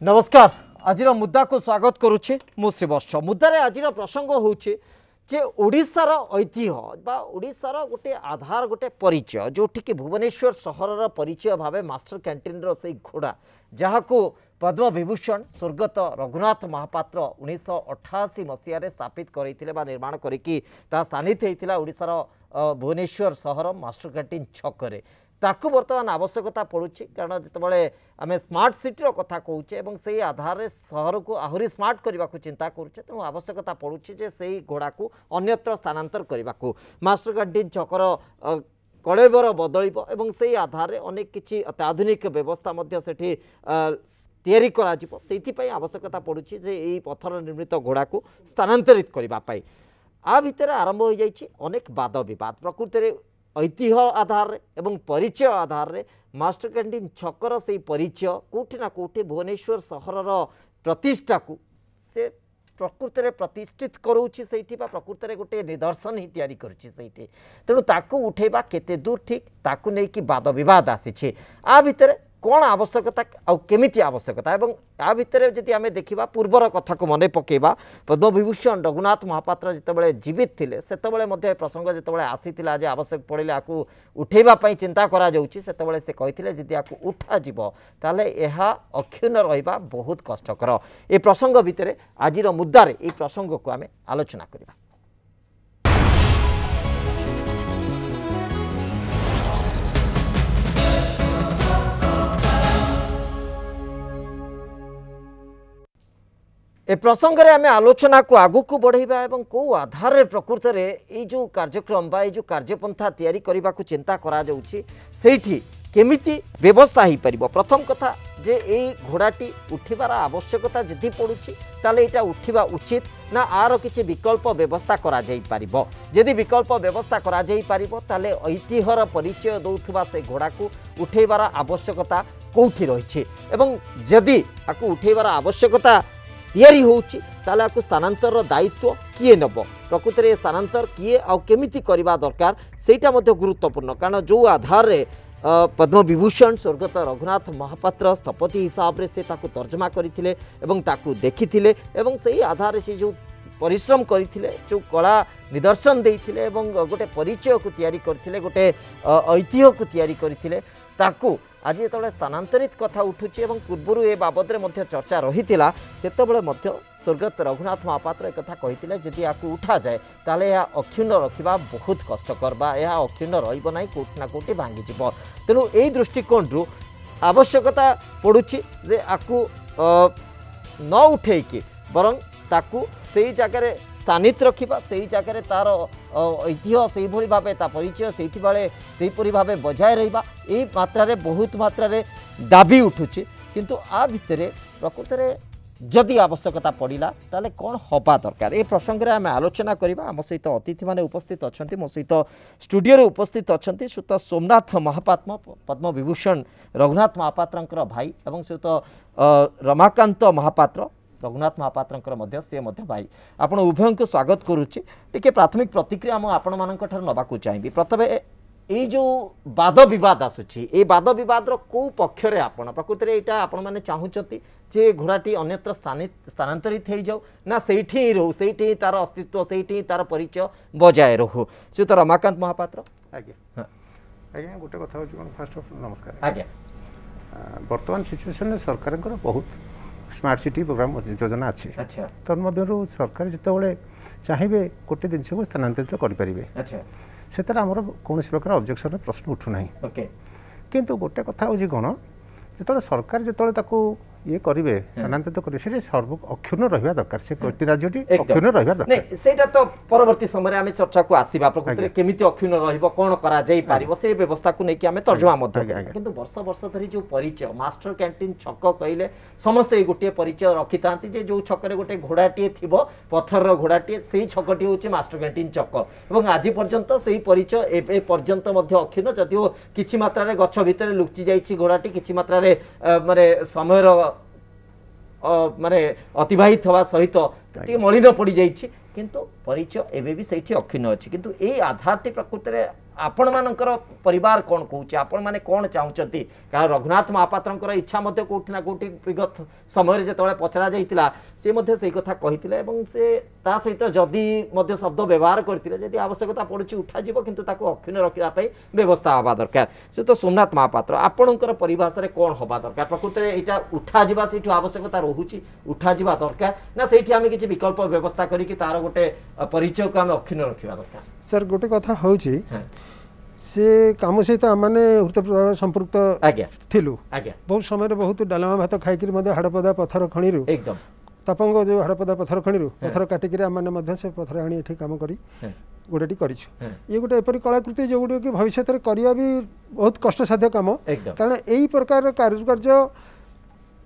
ନମସ୍କାର ଆଜିର ମୁଦ୍ଦାକୁ ସ୍ୱାଗତ କରୁଛି ମୁଁ ଶ୍ରୀବତ୍ସ ମୁଦ୍ଦାରେ ଆଜିର ପ୍ରସଙ୍ଗ ହେଉଛି ଯେ ଓଡ଼ିଶାର ଐତିହ୍ୟ ବା ଓଡ଼ିଶାର ଗୋଟିଏ ଆଧାର ଗୋଟିଏ ପରିଚୟ ଯେଉଁଠିକି ଭୁବନେଶ୍ୱର ସହରର ପରିଚୟ ଭାବେ ମାଷ୍ଟର କ୍ୟାଣ୍ଟିନ୍ର ସେଇ ଘୋଡ଼ା ଯାହାକୁ ପଦ୍ମବିଭୂଷଣ ସ୍ୱର୍ଗତ ରଘୁନାଥ ମହାପାତ୍ର ଉଣେଇଶହ ଅଠାଅଶୀ ମସିହାରେ ସ୍ଥାପିତ କରିଥିଲେ ବା ନିର୍ମାଣ କରିକି ତାହା ସ୍ଥାନିତ ହୋଇଥିଲା ଓଡ଼ିଶାର ଭୁବନେଶ୍ୱର ସହର ମାଷ୍ଟର କ୍ୟାଣ୍ଟିନ୍ ଛକରେ ତାକୁ ବର୍ତ୍ତମାନ ଆବଶ୍ୟକତା ପଡ଼ୁଛି କାରଣ ଯେତେବେଳେ ଆମେ ସ୍ମାର୍ଟ ସିଟିର କଥା କହୁଛେ ଏବଂ ସେହି ଆଧାରରେ ସହରକୁ ଆହୁରି ସ୍ମାର୍ଟ କରିବାକୁ ଚିନ୍ତା କରୁଛେ ତେଣୁ ଆବଶ୍ୟକତା ପଡ଼ୁଛି ଯେ ସେହି ଘୋଡ଼ାକୁ ଅନ୍ୟତ୍ର ସ୍ଥାନାନ୍ତର କରିବାକୁ ମାଷ୍ଟର ଗାର୍ଡ଼ିନ୍ ଛକର କଳେବର ବଦଳିବ ଏବଂ ସେହି ଆଧାରରେ ଅନେକ କିଛି ଅତ୍ୟାଧୁନିକ ବ୍ୟବସ୍ଥା ମଧ୍ୟ ସେଠି ତିଆରି କରାଯିବ ସେଇଥିପାଇଁ ଆବଶ୍ୟକତା ପଡ଼ୁଛି ଯେ ଏହି ପଥର ନିର୍ମିତ ଘୋଡ଼ାକୁ ସ୍ଥାନାନ୍ତରିତ କରିବା ପାଇଁ ଆ ଭିତରେ ଆରମ୍ଭ ହୋଇଯାଇଛି ଅନେକ ବାଦ ବିବାଦ ପ୍ରକୃତରେ ଐତିହ୍ୟ ଆଧାରରେ ଏବଂ ପରିଚୟ ଆଧାରରେ ମାଷ୍ଟର କ୍ୟାଣ୍ଟିନ୍ ଛକର ସେଇ ପରିଚୟ କେଉଁଠି ନା କେଉଁଠି ଭୁବନେଶ୍ୱର ସହରର ପ୍ରତିଷ୍ଠାକୁ ସେ ପ୍ରକୃତରେ ପ୍ରତିଷ୍ଠିତ କରୁଛି ସେଇଠି ବା ପ୍ରକୃତରେ ଗୋଟିଏ ନିଦର୍ଶନ ହିଁ ତିଆରି କରୁଛି ସେଇଠି ତେଣୁ ତାକୁ ଉଠାଇବା କେତେ ଦୂର ଠିକ୍ ତାକୁ ନେଇକି ବାଦ ବିବାଦ ଆସିଛି ଆ ଭିତରେ କ'ଣ ଆବଶ୍ୟକତା ଆଉ କେମିତି ଆବଶ୍ୟକତା ଏବଂ ତା ଭିତରେ ଯଦି ଆମେ ଦେଖିବା ପୂର୍ବର କଥାକୁ ମନେ ପକାଇବା ପଦ୍ମବିଭୂଷଣ ରଘୁନାଥ ମହାପାତ୍ର ଯେତେବେଳେ ଜୀବିତ ଥିଲେ ସେତେବେଳେ ମଧ୍ୟ ଏ ପ୍ରସଙ୍ଗ ଯେତେବେଳେ ଆସିଥିଲା ଯେ ଆବଶ୍ୟକ ପଡ଼ିଲେ ଆକୁ ଉଠାଇବା ପାଇଁ ଚିନ୍ତା କରାଯାଉଛି ସେତେବେଳେ ସେ କହିଥିଲେ ଯଦି ଆକୁ ଉଠାଯିବ ତାହେଲେ ଏହା ଅକ୍ଷୁଣ୍ଣ ରହିବା ବହୁତ କଷ୍ଟକର ଏ ପ୍ରସଙ୍ଗ ଭିତରେ ଆଜିର ମୁଦ୍ଦାରେ ଏଇ ପ୍ରସଙ୍ଗକୁ ଆମେ ଆଲୋଚନା କରିବା ଏ ପ୍ରସଙ୍ଗରେ ଆମେ ଆଲୋଚନାକୁ ଆଗକୁ ବଢ଼େଇବା ଏବଂ କେଉଁ ଆଧାରରେ ପ୍ରକୃତରେ ଏଇ ଯେଉଁ କାର୍ଯ୍ୟକ୍ରମ ବା ଏଇ ଯେଉଁ କାର୍ଯ୍ୟପନ୍ଥା ତିଆରି କରିବାକୁ ଚିନ୍ତା କରାଯାଉଛି ସେଇଠି କେମିତି ବ୍ୟବସ୍ଥା ହୋଇପାରିବ ପ୍ରଥମ କଥା ଯେ ଏଇ ଘୋଡ଼ାଟି ଉଠିବାର ଆବଶ୍ୟକତା ଯଦି ପଡ଼ୁଛି ତାହେଲେ ଏଇଟା ଉଠିବା ଉଚିତ ନା ଆର କିଛି ବିକଳ୍ପ ବ୍ୟବସ୍ଥା କରାଯାଇପାରିବ ଯଦି ବିକଳ୍ପ ବ୍ୟବସ୍ଥା କରାଯାଇପାରିବ ତାହେଲେ ଐତିହ୍ୟର ପରିଚୟ ଦେଉଥିବା ସେ ଘୋଡ଼ାକୁ ଉଠେଇବାର ଆବଶ୍ୟକତା କେଉଁଠି ରହିଛି ଏବଂ ଯଦି ଆକୁ ଉଠେଇବାର ଆବଶ୍ୟକତା ତିଆରି ହେଉଛି ତାହେଲେ ଆକୁ ସ୍ଥାନାନ୍ତରର ଦାୟିତ୍ୱ କିଏ ନେବ ପ୍ରକୃତରେ ଏ ସ୍ଥାନାନ୍ତର କିଏ ଆଉ କେମିତି କରିବା ଦରକାର ସେଇଟା ମଧ୍ୟ ଗୁରୁତ୍ୱପୂର୍ଣ୍ଣ କାରଣ ଯେଉଁ ଆଧାରରେ ପଦ୍ମବିଭୂଷଣ ସ୍ୱର୍ଗତ ରଘୁନାଥ ମହାପାତ୍ର ସ୍ଥପତି ହିସାବରେ ସେ ତାକୁ ତର୍ଜମା କରିଥିଲେ ଏବଂ ତାକୁ ଦେଖିଥିଲେ ଏବଂ ସେହି ଆଧାରରେ ସେ ଯେଉଁ ପରିଶ୍ରମ କରିଥିଲେ ଯେଉଁ କଳା ନିଦର୍ଶନ ଦେଇଥିଲେ ଏବଂ ଗୋଟେ ପରିଚୟକୁ ତିଆରି କରିଥିଲେ ଗୋଟେ ଐତିହ୍ୟକୁ ତିଆରି କରିଥିଲେ ତାକୁ আজি যেতবে স্থানান্তরিত কথা উঠুছে এবং পূর্বর এ বাবদরে মধ্যে চর্চা রহিলা সেতবে মধ্য স্বর্গত রঘুনাথ মহাপাত্র একথা কে যদি ইয়াকে উঠা যায় তাহলে এ অক্ষুণ্ণ রাখা বহুত কষ্টকর বা এ অক্ষুণ্ণ রহব না কোটি না কোটি ভাঙ্গিযোগ তেমন এই দৃষ্টিকোণর আবশ্যকতা পড়ুছি যে আকু ন উঠেইকি বরং তাকু সেই জায়গায় ସାନିତ ରଖିବା ସେହି ଜାଗାରେ ତା'ର ଐତିହ୍ୟ ସେହିଭଳି ଭାବେ ତା ପରିଚୟ ସେଇଥିବେଳେ ସେହିପରି ଭାବେ ବଜାୟ ରହିବା ଏହି ମାତ୍ରାରେ ବହୁତ ମାତ୍ରାରେ ଦାବି ଉଠୁଛି କିନ୍ତୁ ଆ ଭିତରେ ପ୍ରକୃତରେ ଯଦି ଆବଶ୍ୟକତା ପଡ଼ିଲା ତାହେଲେ କ'ଣ ହେବା ଦରକାର ଏ ପ୍ରସଙ୍ଗରେ ଆମେ ଆଲୋଚନା କରିବା ଆମ ସହିତ ଅତିଥିମାନେ ଉପସ୍ଥିତ ଅଛନ୍ତି ମୋ ସହିତ ଷ୍ଟୁଡ଼ିଓରେ ଉପସ୍ଥିତ ଅଛନ୍ତି ସହିତ ସୋମନାଥ ମହାପାତ୍ର ପଦ୍ମବିଭୂଷଣ ରଘୁନାଥ ମହାପାତ୍ରଙ୍କର ଭାଇ ଏବଂ ସହିତ ରମାକାନ୍ତ ମହାପାତ୍ର ରଘୁନାଥ ମହାପାତ୍ରଙ୍କର ମଧ୍ୟ ସିଏ ମଧ୍ୟ ଭାଇ ଆପଣ ଉଭୟଙ୍କୁ ସ୍ୱାଗତ କରୁଛି ଟିକେ ପ୍ରାଥମିକ ପ୍ରତିକ୍ରିୟା ମୁଁ ଆପଣମାନଙ୍କଠାରୁ ନେବାକୁ ଚାହିଁବି ପ୍ରଥମେ ଏଇ ଯେଉଁ ବାଦ ବିବାଦ ଆସୁଛି ଏଇ ବାଦ ବିବାଦର କେଉଁ ପକ୍ଷରେ ଆପଣ ପ୍ରକୃତିରେ ଏଇଟା ଆପଣମାନେ ଚାହୁଁଛନ୍ତି ଯେ ଘୋଡ଼ାଟି ଅନ୍ୟତ୍ର ସ୍ଥାନାନ୍ତରିତ ହେଇଯାଉ ନା ସେଇଠି ହିଁ ରହୁ ସେଇଠି ହିଁ ତାର ଅସ୍ତିତ୍ୱ ସେଇଠି ହିଁ ତାର ପରିଚୟ ବଜାୟ ରହୁ ଶ୍ରୀତ ରମାକାନ୍ତ ମହାପାତ୍ର ଆଜ୍ଞା ଆଜ୍ଞା ଗୋଟେ କଥା ହେଉଛି କ'ଣ ଫାର୍ଷ୍ଟ ଅଫ୍ ଅଲ୍ ନମସ୍କାର ଆଜ୍ଞା ବର୍ତ୍ତମାନ ସିଚୁଏସନ୍ରେ ସରକାରଙ୍କର ବହୁତ ସ୍ମାର୍ଟ ସିଟି ପ୍ରୋଗ୍ରାମ ଯୋଜନା ଅଛି ତନ୍ମଧ୍ୟରୁ ସରକାର ଯେତେବେଳେ ଚାହିଁବେ ଗୋଟେ ଜିନିଷକୁ ସ୍ଥାନାନ୍ତରିତ କରିପାରିବେ ସେଥିରେ ଆମର କୌଣସି ପ୍ରକାର ଅବଜେକ୍ସନ୍ର ପ୍ରଶ୍ନ ଉଠୁନାହିଁ କିନ୍ତୁ ଗୋଟେ କଥା ହେଉଛି କ'ଣ ଯେତେବେଳେ ସରକାର ଯେତେବେଳେ ତାକୁ ইয়ে করবে স্থানান্তরিত করবে সেটা সর্ব অক্ষুণ্ণ রহবা দরকার সে রাজ্যটি অক্ষুণ্ণ রহবা দরকার সেইটা তো পরবর্তী সময়ে আমি চর্চাকু আসিবা প্রকৃতিরে কেমিতি অক্ষুণ্ণ রহব কোন করা যাই পারিব সেই ব্যবস্থাকু নেকি আমি তর্জমা মধ্য কিন্তু বর্ষ বর্ষ ধরি যে পরিচয় মাস্টার ক্যান্টিন ছক কইলে সমস্ত এই গোটিয়ে পরিচয় রখি থাকে যে যে ছকরে গোটে ঘোড়াটিয়ে থিব পথরর ঘোড়াটিয়ে সেই ছকটি হচ্ছে মাস্টার ক্যান্টিন ছক এবং আজি পর্যন্ত সেই পরিচয় এ পর্যন্ত মধ্যে অক্ষুণ্ণ যদিও কিছু মাত্রায় গছ ভিতরে লুচি যাইছি ঘোড়াটি কিছু মাত্রায় মানে সময়ের মানে অতিবাহিত হওয়া সহিত টিকে মলিন পড়ি যাইছি কিন্তু ପରିଚୟ ଏବେ ବି ସେଇଠି ଅକ୍ଷୁଣ୍ଣ ଅଛି କିନ୍ତୁ ଏଇ ଆଧାରଟି ପ୍ରକୃତରେ ଆପଣମାନଙ୍କର ପରିବାର କ'ଣ କହୁଛି ଆପଣମାନେ କ'ଣ ଚାହୁଁଛନ୍ତି କାରଣ ରଘୁନାଥ ମହାପାତ୍ରଙ୍କର ଇଚ୍ଛା ମଧ୍ୟ କେଉଁଠି ନା କେଉଁଠି ବିଗତ ସମୟରେ ଯେତେବେଳେ ପଚରାଯାଇଥିଲା ସେ ମଧ୍ୟ ସେଇ କଥା କହିଥିଲେ ଏବଂ ସେ ତା ସହିତ ଯଦି ମଧ୍ୟ ଶବ୍ଦ ବ୍ୟବହାର କରିଥିଲେ ଯଦି ଆବଶ୍ୟକତା ପଡ଼ୁଛି ଉଠାଯିବ କିନ୍ତୁ ତାକୁ ଅକ୍ଷୁଣ୍ଣ ରଖିବା ପାଇଁ ବ୍ୟବସ୍ଥା ହେବା ଦରକାର ସେ ତ ସୋମନାଥ ମହାପାତ୍ର ଆପଣଙ୍କର ପରିଭାଷାରେ କ'ଣ ହେବା ଦରକାର ପ୍ରକୃତରେ ଏଇଟା ଉଠାଯିବା ସେଇଠୁ ଆବଶ୍ୟକତା ରହୁଛି ଉଠାଯିବା ଦରକାର ନା ସେଇଠି ଆମେ କିଛି ବିକଳ୍ପ ବ୍ୟବସ୍ଥା କରିକି ତାର ଗୋଟେ ପରିଚୟକୁ ଆମେ ଅକ୍ଷୁଣ୍ଣ ରଖିବା ଦରକାର ସାର୍ ଗୋଟେ କଥା ହେଉଛି ସେ କାମ ସହିତ ଆମମାନେ ଓତପ୍ରୋତ ସମ୍ପୃକ୍ତ ଆଜ୍ଞା ଥିଲୁ ଆଜ୍ଞା ବହୁତ ସମୟରେ ବହୁତ ଡାଲମା ଭାତ ଖାଇକିରି ମଧ୍ୟ ହାଡ଼ପଦା ପଥର ଖଣିରୁ ଏକଦମ ତାପଙ୍ଗ ଯେଉଁ ହାଡ଼ପଦା ପଥର ଖଣିରୁ ପଥର କାଟିକିରି ଆମମାନେ ମଧ୍ୟ ସେ ପଥର ଆଣି ଏଠି କାମ କରି ଗୋଟେଟି କରିଛୁ ଇଏ ଗୋଟେ ଏପରି କଳାକୃତି ଯେଉଁଗୁଡ଼ିକ କି ଭବିଷ୍ୟତରେ କରିବା ବି ବହୁତ କଷ୍ଟସାଧ୍ୟ କାମ କାରଣ ଏଇ ପ୍ରକାରର କାରୁକାର୍ଯ୍ୟ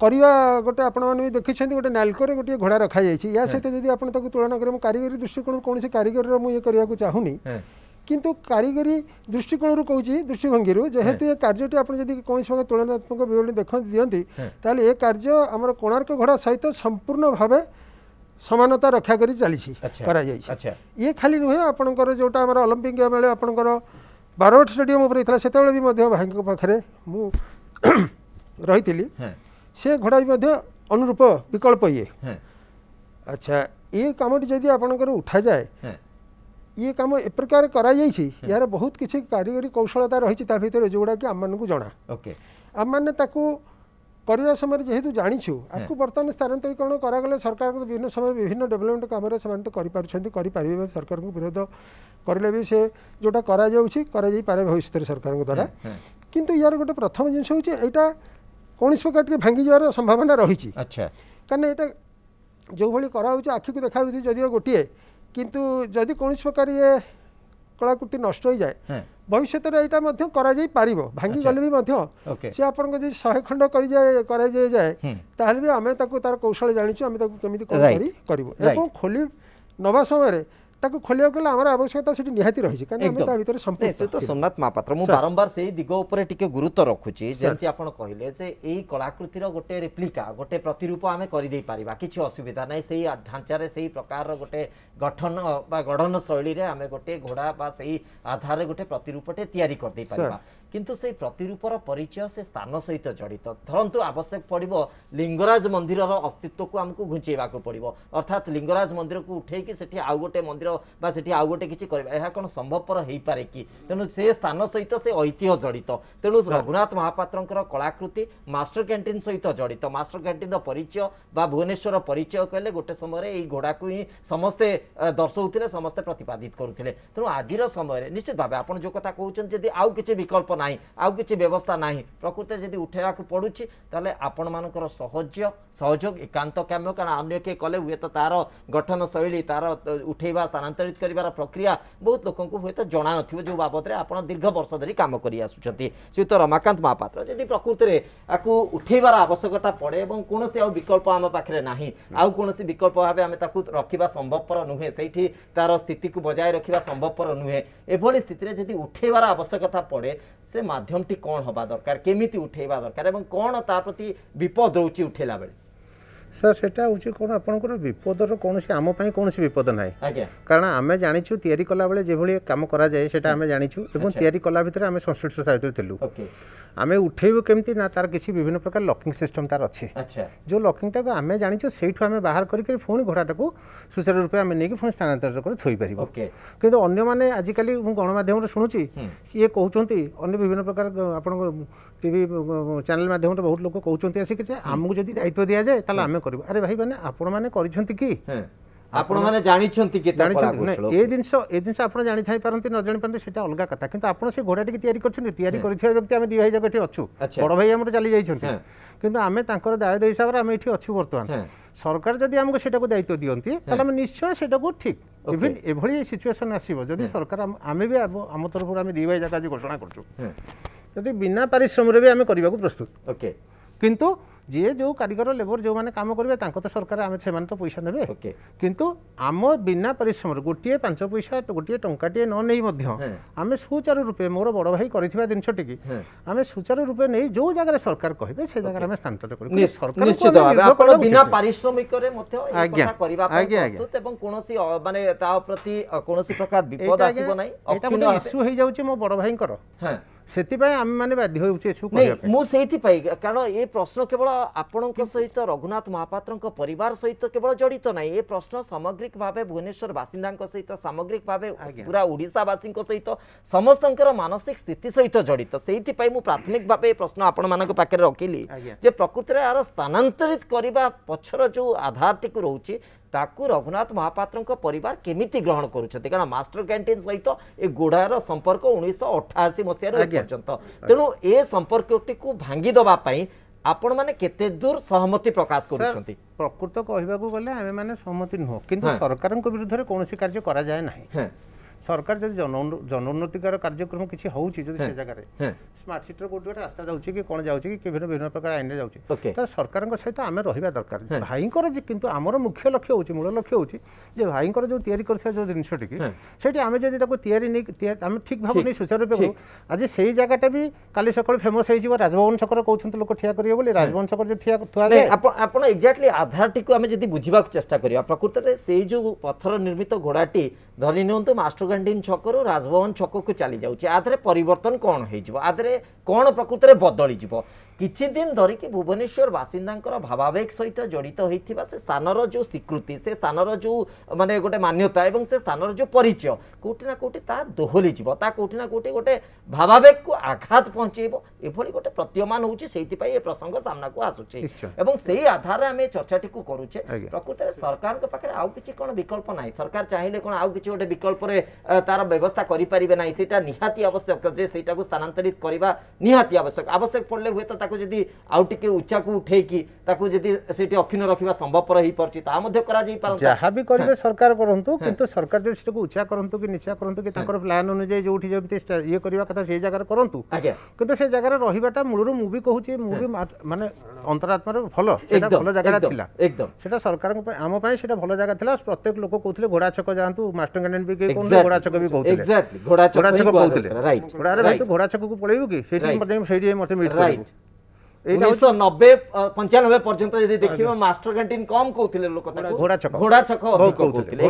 ପରିବା ଗୋଟେ ଆପଣମାନେ ବି ଦେଖିଛନ୍ତି ଗୋଟେ ନାଲକୋରେ ଗୋଟିଏ ଘୋଡ଼ା ରଖାଯାଇଛି ୟା ସହିତ ଯଦି ଆପଣ ତାକୁ ତୁଳନା କରିବେ ମୁଁ କାରିଗରୀ ଦୃଷ୍ଟିକୋଣରୁ କୌଣସି କାରିଗରୀର ମୁଁ ଇଏ କରିବାକୁ ଚାହୁଁନି କିନ୍ତୁ କାରିଗରୀ ଦୃଷ୍ଟିକୋଣରୁ କହୁଛି ଦୃଷ୍ଟିଭଙ୍ଗୀରୁ ଯେହେତୁ ଏ କାର୍ଯ୍ୟଟି ଆପଣ ଯଦି କୌଣସି ଭାବେ ତୁଳନାତ୍ମକ ବିବରଣୀ ଦେଖନ୍ତି ଦିଅନ୍ତି ତାହେଲେ ଏ କାର୍ଯ୍ୟ ଆମର କୋଣାର୍କ ଘୋଡ଼ା ସହିତ ସମ୍ପୂର୍ଣ୍ଣ ଭାବେ ସମାନତା ରକ୍ଷା କରି ଚାଲିଛି କରାଯାଇଛି ଇଏ ଖାଲି ନୁହେଁ ଆପଣଙ୍କର ଯେଉଁଟା ଆମର ଅଲମ୍ପିକ୍ ବେଳେ ଆପଣଙ୍କର ବାରବାଟ ଷ୍ଟାଡିୟମ୍ ଉପରେ ହେଇଥିଲା ସେତେବେଳେ ବି ମଧ୍ୟ ଭାଇଙ୍କ ପାଖରେ ମୁଁ ରହିଥିଲି से घोड़ा भी अनुरूप विकल्प ये हाँ। अच्छा ये कमटी जदि आप उठा जाए हाँ। ये कम ए प्रकार कर हाँ। बहुत किसी कारीगरी कौशलता रही भितर जो गुड़ा कि आम मानक जना आम मैंने करवा समय जेहेतु जाचु आपको बर्तमान स्थानातरीकरण कर सरकार विभिन्न समय विभिन्न डेभलपमेंट कम से तो करेंगे सरकार को विरोध करें भी सी जोटा कर भविष्य सरकार द्वारा कितु यार गोटे प्रथम जिनसा କୌଣସି ପ୍ରକାର ଟିକେ ଭାଙ୍ଗିଯିବାର ସମ୍ଭାବନା ରହିଛି ଆଚ୍ଛା କାରଣ ଏଇଟା ଯେଉଁଭଳି କରାହେଉଛି ଆଖିକୁ ଦେଖାଯାଉଛି ଯଦିଓ ଗୋଟିଏ କିନ୍ତୁ ଯଦି କୌଣସି ପ୍ରକାର ଇଏ କଳାକୃତି ନଷ୍ଟ ହୋଇଯାଏ ଭବିଷ୍ୟତରେ ଏଇଟା ମଧ୍ୟ କରାଯାଇ ପାରିବ ଭାଙ୍ଗିଗଲେ ବି ମଧ୍ୟ ସେ ଆପଣଙ୍କ ଯଦି ଶହେ ଖଣ୍ଡ କରିଯାଏ କରାଯାଇଯାଏ ତାହେଲେ ବି ଆମେ ତାକୁ ତାର କୌଶଳ ଜାଣିଛୁ ଆମେ ତାକୁ କେମିତି କରି କରିବୁ ଏବଂ ଖୋଲି ନେବା ସମୟରେ ତାକୁ ଖୋଲିବାକୁ ଗଲେ ଆମର ଆବଶ୍ୟକତା ସେଠି ନିହାତି ରହିଛି କାରଣ ଆମେ ତା ଭିତରେ ସମ୍ପୃକ୍ତ ସୋମନାଥ ମହାପାତ୍ର ମୁଁ ବାରମ୍ବାର ସେଇ ଦିଗ ଉପରେ ଟିକେ ଗୁରୁତ୍ୱ ରଖୁଛି ଯେମିତି ଆପଣ କହିଲେ ଯେ ଏଇ କଳାକୃତିର ଗୋଟେ ରେପ୍ଲିକା ଗୋଟେ ପ୍ରତିରୂପ ଆମେ କରିଦେଇପାରିବା କିଛି ଅସୁବିଧା ନାହିଁ ସେଇ ଢାଞ୍ଚାରେ ସେଇ ପ୍ରକାରର ଗୋଟେ ଗଠନ ବା ଗଠନ ଶୈଳୀରେ ଆମେ ଗୋଟେ ଘୋଡ଼ା ବା ସେଇ ଆଧାରରେ ଗୋଟେ ପ୍ରତିରୂପଟେ ତିଆରି କରିଦେଇ କିନ୍ତୁ ସେଇ ପ୍ରତିରୂପର ପରିଚୟ ସେ ସ୍ଥାନ ସହିତ ଜଡ଼ିତ ଧରନ୍ତୁ ଆବଶ୍ୟକ ପଡ଼ିବ ଲିଙ୍ଗରାଜ ମନ୍ଦିରର ଅସ୍ତିତ୍ୱକୁ ଆମକୁ ଘୁଞ୍ଚେଇବାକୁ ପଡ଼ିବ ଅର୍ଥାତ୍ ଲିଙ୍ଗରାଜ ମନ୍ଦିରକୁ ଉଠେଇକି ସେଠି ଆଉ ଗୋଟେ ମନ୍ଦିର ବା ସେଠି ଆଉ ଗୋଟେ କିଛି କରିବା ଏହା କ'ଣ ସମ୍ଭବପର ହେଇପାରେ କି ତେଣୁ ସେ ସ୍ଥାନ ସହିତ ସେ ଐତିହ୍ୟ ଜଡ଼ିତ ତେଣୁ ରଘୁନାଥ ମହାପାତ୍ରଙ୍କର କଳାକୃତି ମାଷ୍ଟର କ୍ୟାଣ୍ଟିନ୍ ସହିତ ଜଡ଼ିତ ମାଷ୍ଟର କ୍ୟାଣ୍ଟିନ୍ର ପରିଚୟ ବା ଭୁବନେଶ୍ୱର ପରିଚୟ କହିଲେ ଗୋଟେ ସମୟରେ ଏଇ ଘୋଡ଼ାକୁ ହିଁ ସମସ୍ତେ ଦର୍ଶାଉଥିଲେ ସମସ୍ତେ ପ୍ରତିପାଦିତ କରୁଥିଲେ ତେଣୁ ଆଜିର ସମୟରେ ନିଶ୍ଚିତ ଭାବେ ଆପଣ ଯେଉଁ କଥା କହୁଛନ୍ତି ଯଦି ଆଉ କିଛି ବିକଳ୍ପ ନାହିଁ ଆଉ କିଛି ବ୍ୟବସ୍ଥା ନାହିଁ ପ୍ରକୃତରେ ଯଦି ଉଠାଇବାକୁ ପଡ଼ୁଛି ତାହେଲେ ଆପଣମାନଙ୍କର ସହଜ ସହଯୋଗ ଏକାନ୍ତ କାମ୍ୟ କାରଣ ଅନ୍ୟ କିଏ କଲେ ହୁଏତ ତା'ର ଗଠନ ଶୈଳୀ ତା'ର ଉଠାଇବା ସ୍ଥାନାନ୍ତରିତ କରିବାର ପ୍ରକ୍ରିୟା ବହୁତ ଲୋକଙ୍କୁ ହୁଏତ ଜଣାନଥିବ ଯେଉଁ ବାବଦରେ ଆପଣ ଦୀର୍ଘ ବର୍ଷ ଧରି କାମ କରି ଆସୁଛନ୍ତି ଶ୍ରୀଯୁକ୍ତ ରମାକାନ୍ତ ମହାପାତ୍ର ଯଦି ପ୍ରକୃତିରେ ଆକୁ ଉଠାଇବାର ଆବଶ୍ୟକତା ପଡ଼େ ଏବଂ କୌଣସି ଆଉ ବିକଳ୍ପ ଆମ ପାଖରେ ନାହିଁ ଆଉ କୌଣସି ବିକଳ୍ପ ଭାବେ ଆମେ ତାକୁ ରଖିବା ସମ୍ଭବପର ନୁହେଁ ସେଇଠି ତା'ର ସ୍ଥିତିକୁ ବଜାୟ ରଖିବା ସମ୍ଭବପର ନୁହେଁ ଏଭଳି ସ୍ଥିତିରେ ଯଦି ଉଠାଇବାର ଆବଶ୍ୟକତା ପଡ଼େ ସେ ମାଧ୍ୟମଟି କ'ଣ ହେବା ଦରକାର କେମିତି ଉଠାଇବା ଦରକାର ଏବଂ କ'ଣ ତା ପ୍ରତି ବିପଦ ରହୁଛି ଉଠାଇଲା ବେଳେ ସାର୍ ସେଇଟା ହେଉଛି କ'ଣ ଆପଣଙ୍କର ବିପଦର କୌଣସି ଆମ ପାଇଁ କୌଣସି ବିପଦ ନାହିଁ କାରଣ ଆମେ ଜାଣିଛୁ ତିଆରି କଲାବେଳେ ଯେଭଳି କାମ କରାଯାଏ ସେଇଟା ଆମେ ଜାଣିଛୁ ଏବଂ ତିଆରି କଲା ଭିତରେ ଆମେ ସଂଶ୍ଳିଷ୍ଟ ସାହିତ୍ୟରେ ଥିଲୁ ଆମେ ଉଠେଇବୁ କେମିତି ନା ତାର କିଛି ବିଭିନ୍ନ ପ୍ରକାର ଲକିଂ ସିଷ୍ଟମ୍ ତାର ଅଛି ଯେଉଁ ଲକିଂଟାକୁ ଆମେ ଜାଣିଛୁ ସେଇଠୁ ଆମେ ବାହାର କରିକି ପୁଣି ଘୋଡ଼ାଟାକୁ ସୁଚାରୁ ରୂପେ ଆମେ ନେଇକି ପୁଣି ସ୍ଥାନାନ୍ତରିତ କରି ଥୋଇପାରିବୁ କିନ୍ତୁ ଅନ୍ୟମାନେ ଆଜିକାଲି ମୁଁ ଗଣମାଧ୍ୟମରେ ଶୁଣୁଛି ଇଏ କହୁଛନ୍ତି ଅନ୍ୟ ବିଭିନ୍ନ ପ୍ରକାର ଆପଣଙ୍କ টিভি ଚ୍ୟାନେଲ୍ ମାଧ୍ୟମରେ ବହୁତ ଲୋକ କହୁଛନ୍ତି ଆସିକି ଯେ ଆମକୁ ଯଦି ଦାୟିତ୍ୱ ଦିଆଯାଏ ତାହେଲେ ଆମେ କରିବୁ ଆରେ ଭାଇ ମାନେ ଆପଣମାନେ କରିଛନ୍ତି କି ଆପଣମାନେ ଜାଣିଛନ୍ତି କି ଜାଣିଛନ୍ତି ଏ ଜିନିଷ ଏ ଜିନିଷ ଆପଣ ଜାଣିଥାଇ ପାରନ୍ତି ନ ଜାଣିପାରନ୍ତି ସେଇଟା ଅଲଗା କଥା କିନ୍ତୁ ଆପଣ ସେ ଘୋଡ଼ାଟିକି ତିଆରି କରିଛନ୍ତି ତିଆରି କରିଥିବା ବ୍ୟକ୍ତି ଆମେ ଦୁଇ ଭାଇ ଯାକ ଏଠି ଅଛୁ ବଡ଼ ଭାଇ ଆମର ଚାଲି ଯାଇଛନ୍ତି କିନ୍ତୁ ଆମେ ତାଙ୍କର ଦାୟିତ୍ୱ ହିସାବରେ ଆମେ ଏଠି ଅଛୁ ବର୍ତ୍ତମାନ ସରକାର ଯଦି ଆମକୁ ସେଟାକୁ ଦାୟିତ୍ୱ ଦିଅନ୍ତି ତାହେଲେ ଆମେ ନିଶ୍ଚୟ ସେଟାକୁ ଠିକ୍ ଇଭିନ୍ ଏଭଳି ସିଚୁଏସନ୍ ଆସିବ ଯଦି ସରକାର ଆମେ ବି ଆମ ତରଫରୁ ଆମେ ଦୁଇ ଭାଇ ଯାକ ଆଜି ଘୋଷଣା କରୁଛୁ ଯଦି ବିନା ପାରିଶ୍ରମରେ ବି ଆମେ କରିବାକୁ ପ୍ରସ୍ତୁତ ଓକେ କିନ୍ତୁ ଯିଏ ଯେଉଁ କାରିଗର ଲେବର ଯେଉଁମାନେ କାମ କରିବେ ତାଙ୍କ ତ ସରକାର ଆମେ ସେମାନେ ତ ପଇସା ନେବେ କିନ୍ତୁ ଆମ ବିନା ପରିଶ୍ରମରେ ଗୋଟିଏ ପାଞ୍ଚ ପଇସା ଗୋଟିଏ ଟଙ୍କାଟିଏ ନ ନେଇ ମଧ୍ୟ ଆମେ ସୁଚାରୁ ରୂପେ ମୋର ବଡ଼ ଭାଇ କରିଥିବା ଜିନିଷଟିକି ଆମେ ସୁଚାରୁ ରୂପେ ନେଇ ଯେଉଁ ଜାଗାରେ ସରକାର କହିବେ ସେ ଜାଗାରେ ଆମେ ସ୍ଥାନାନ୍ତର କରିବୁ ସରକାର ବିନା ପାରିଶ୍ରମିକରେ ମଧ୍ୟ ଆଜ୍ଞା ପ୍ରସ୍ତୁତ ଏବଂ କୌଣସି ମାନେ ତା ପ୍ରତି କୌଣସି ପ୍ରକାର ବିପଦ ଆସିବ ନାହିଁ ଏଇଟା ଗୋଟେ ଇସ୍ୟୁ ହେଇଯାଉଛି ମୋ ବଡ଼ ଭାଇଙ୍କର ସେଥିପାଇଁ ଆମେମାନେ ବାଧ୍ୟ ହେଉଛୁ ଏସବୁ ମୁଁ ସେଇଥିପାଇଁ କାରଣ ଏ ପ୍ରଶ୍ନ କେବଳ ଆପଣଙ୍କ ସହିତ ରଘୁନାଥ ମହାପାତ୍ରଙ୍କ ପରିବାର ସହିତ କେବଳ ଜଡ଼ିତ ନାହିଁ ଏ ପ୍ରଶ୍ନ ସାମଗ୍ରିକ ଭାବେ ଭୁବନେଶ୍ୱର ବାସିନ୍ଦାଙ୍କ ସହିତ ସାମଗ୍ରିକ ଭାବେ ପୁରା ଓଡ଼ିଶାବାସୀଙ୍କ ସହିତ ସମସ୍ତଙ୍କର ମାନସିକ ସ୍ଥିତି ସହିତ ଜଡ଼ିତ ସେଇଥିପାଇଁ ମୁଁ ପ୍ରାଥମିକ ଭାବେ ଏ ପ୍ରଶ୍ନ ଆପଣମାନଙ୍କ ପାଖରେ ରଖିଲି ଯେ ପ୍ରକୃତିରେ ଏହାର ସ୍ଥାନାନ୍ତରିତ କରିବା ପଛର ଯେଉଁ ଆଧାରଟିକୁ ରହୁଛି ତାକୁ ରଘୁନାଥ ମହାପାତ୍ରଙ୍କ ପରିବାର କେମିତି ଗ୍ରହଣ କରୁଛନ୍ତି କାରଣ ମାଷ୍ଟର କ୍ୟାଣ୍ଟିନ ସହିତ ଏ ଗୁଢ଼ାର ସମ୍ପର୍କ ଉଣେଇଶହ ଅଠାଅଶୀ ମସିହାରୁ ପର୍ଯ୍ୟନ୍ତ ତେଣୁ ଏ ସମ୍ପର୍କଟିକୁ ଭାଙ୍ଗି ଦେବା ପାଇଁ ଆପଣମାନେ କେତେ ଦୂର ସହମତି ପ୍ରକାଶ କରୁଛନ୍ତି ପ୍ରକୃତ କହିବାକୁ ଗଲେ ଆମେମାନେ ସହମତି ନୁହଁ କିନ୍ତୁ ସରକାରଙ୍କ ବିରୁଦ୍ଧରେ କୌଣସି କାର୍ଯ୍ୟ କରାଯାଏ ନାହିଁ সরকার যদি জন উন্নতিকর কার্যক্রম কিছু হচ্ছে যদি হ্যাঁ, সে জায়গায় স্মার্ট সিটির কোটি গোটে রাস্তা যাচ্ছে কি কোণ যাচ্ছে কি বিভিন্ন বিভিন্ন প্রকার আইনরে যাচ্ছে তাহলে সরকারଙ୍କ সহিত আমি রহবা দরকার ভাইঙ্কর যে কিন্তু আমার মুখ্য লক্ষ্য হচ্ছে মূল লক্ষ্য হচ্ছে যে ভাইঙ্কর যে তৈরি করছে যে জিনিসটি সেটি আমি যদি তাকে তৈরি নেই আমি ঠিক ভাবে নেই সুচারুরূপে করু আজ সেই জায়গাটা বি কালি সকালে ফেমস হয়েছি রাজভবন ছকর কৌন লোক ঠিয়া করিবে বলে রাজভবন ছকর যে ঠিয়া আপনার এক্সাক্টলি আধারটি আমি যদি বুঝবাক চেষ্টা করা প্রকৃতরে সেই যে পথর নির্মিত ঘোড়াটি ধরি নিহত মাস্টর କ୍ୟାଣ୍ଟିନ୍ ଛକରୁ ରାଜଭବନ ଛକକୁ ଚାଲିଯାଉଛି ଆଧାରେ ପରିବର୍ତ୍ତନ କ'ଣ ହେଇଯିବ ଆଧାରେ କ'ଣ ପ୍ରକୃତରେ ବଦଳିଯିବ কিছুদিন ধরিকি ভুবনেশ্বর বাসিন্দাঙ্কর ভাবাবেগ সহিত জড়িত হয়েছিল সে স্থানর যে স্বীকৃতি সে স্থানর যে মানে গোটে মান্যতা এবং সে স্থানর যে পরিচয় কোটি না কোটি তা দোহলি যাব তা কোটি না কোটি গোটে ভাবাবেগকু আঘাত পৌঁছাইব এভাবে গোটে প্রতীয়মান হচ্ছে সেইপাই এ প্রসঙ্গ সামনাকু আসুছে এবং সেই আধারে আমি চর্চাটি করুছে প্রকৃতরে সরকার পাখে আউ কিছু কোণ বিকল্প নাই সরকার চাইলে কোণ আউ কিছু গোটে বিকল্পরে তার ব্যবস্থা করে পারিবে না সেটা নিহাতি আবশ্যক যে সেইটাকে স্থানান্তরিত করা নিহাতি আবশ্যক আবশ্যক পড়লে হুয়েত ତାକୁ ଯଦି ଆଉ ଟିକେ ଉଚ୍ଚାକୁ ଉଠେଇକି ତାକୁ ଯଦି ସେଠି ଅକ୍ଷୁଣ୍ଣ ରଖିବା ସମ୍ଭବପର ହେଇପାରୁଛି ତାହା ମଧ୍ୟ କରାଯାଇପାରନ୍ତା ଯାହା ବି କରିବେ ସରକାର କରନ୍ତୁ କିନ୍ତୁ ସରକାର ଯଦି ସେଟାକୁ ଉଚ୍ଚା କରନ୍ତୁ କି ନିଚା କରନ୍ତୁ କି ତାଙ୍କର ପ୍ଲାନ୍ ଅନୁଯାୟୀ ଯେଉଁଠି ଯେମିତି ଇଏ କରିବା କଥା ସେଇ ଜାଗାରେ କରନ୍ତୁ କିନ୍ତୁ ସେ ଜାଗାରେ ରହିବାଟା ମୂଳରୁ ମୁଁ ବି କହୁଛି ମୁଁ ବି ମାନେ ଅନ୍ତରାତ୍ମାରେ ଭଲ ସେଟା ଭଲ ଜାଗାଟା ଥିଲା ସେଟା ସରକାରଙ୍କ ପାଇଁ ଆମ ପାଇଁ ସେଟା ଭଲ ଜାଗା ଥିଲା ପ୍ରତ୍ୟେକ ଲୋକ କହୁଥିଲେ ଘୋଡ଼ା ଛକ ଯାଆନ୍ତୁ ମାଷ୍ଟରଗାର୍ଡେନ୍ ବି ଘୋଡ଼ା ଛକ ବି କହୁଥିଲେ ଘୋଡ଼ା ଛକ କହୁଥିଲେ ଘୋଡ଼ାରେ ଭାଇ ତୁ ଘୋଡ଼ା ଛକକୁ ପଳେଇବୁ କି ସେଇଠି ସେଇଠି ମୋତେ ମିଟ୍ ପଞ୍ଚାନବେ ପର୍ଯ୍ୟନ୍ତ ଯଦି ଦେଖିବେ ମାଷ୍ଟର କ୍ୟାଣ୍ଟିନ କମ୍ କହୁଥିଲେ ଲୋକ ଘୋଡ଼ା ଛକ କହୁଥିଲେ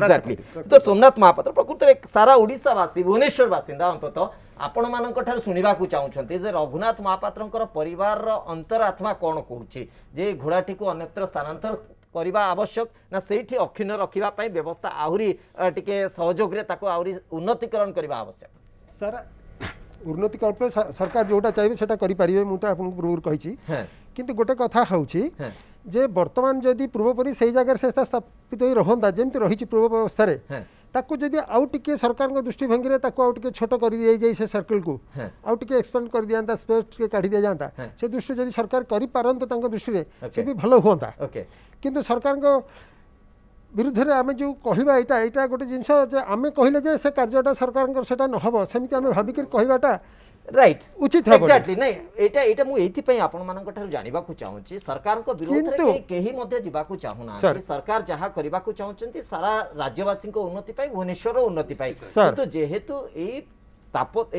ତ ସୋମନାଥ ମହାପାତ୍ର ପ୍ରକୃତରେ ସାରା ଓଡ଼ିଶାବାସୀ ଭୁବନେଶ୍ୱର ବାସିନ୍ଦା ଅନ୍ତତଃ ଆପଣମାନଙ୍କ ଠାରୁ ଶୁଣିବାକୁ ଚାହୁଁଛନ୍ତି ଯେ ରଘୁନାଥ ମହାପାତ୍ରଙ୍କର ପରିବାରର ଅନ୍ତରାତ୍ମା କ'ଣ କହୁଛି ଯେ ଘୋଡ଼ାଟିକୁ ଅନ୍ୟତ୍ର ସ୍ଥାନାନ୍ତର କରିବା ଆବଶ୍ୟକ ନା ସେଇଠି ଅକ୍ଷୁଣ୍ଣ ରଖିବା ପାଇଁ ବ୍ୟବସ୍ଥା ଆହୁରି ଟିକେ ସହଯୋଗରେ ତାକୁ ଆହୁରି ଉନ୍ନତିକରଣ କରିବା ଆବଶ୍ୟକ ସାର୍ उन्नति कल्प सरकार जोटा चाहिए से पूर्व कही कि गोटे कथा हूँ हाँ। जे बर्तमान जदि पूर्वपरी से जगह से स्थापित ही रहा जमी रही पूर्व व्यवस्था हाँ। ताको जदि आउ टिके सरकार को दृष्टि भंगी रे ताको आउ टिके छोटो कर दिए जाय से सर्कल को हाँ। आउ टिके एक्सपेंड कर दिया ता स्पेस के काढी दिया जांता से दृष्टि जदि सरकार करि पारन ता तांको दृष्टि रे से भी भलो होता ओके किंतु सरकार को विरुद्ध आम जो कहवा गोटे जिनस कहले कार्यटा सरकार नहब से भाविक कहवाटा राइट उचित एक्जाक्टली ना एटा एटा सरकार को सरकार जहा करबा को चाहौचंती सारा राज्यवासी उन्नति पई भुवनेश्वर उन्नति पई किंतु जेहेतु एई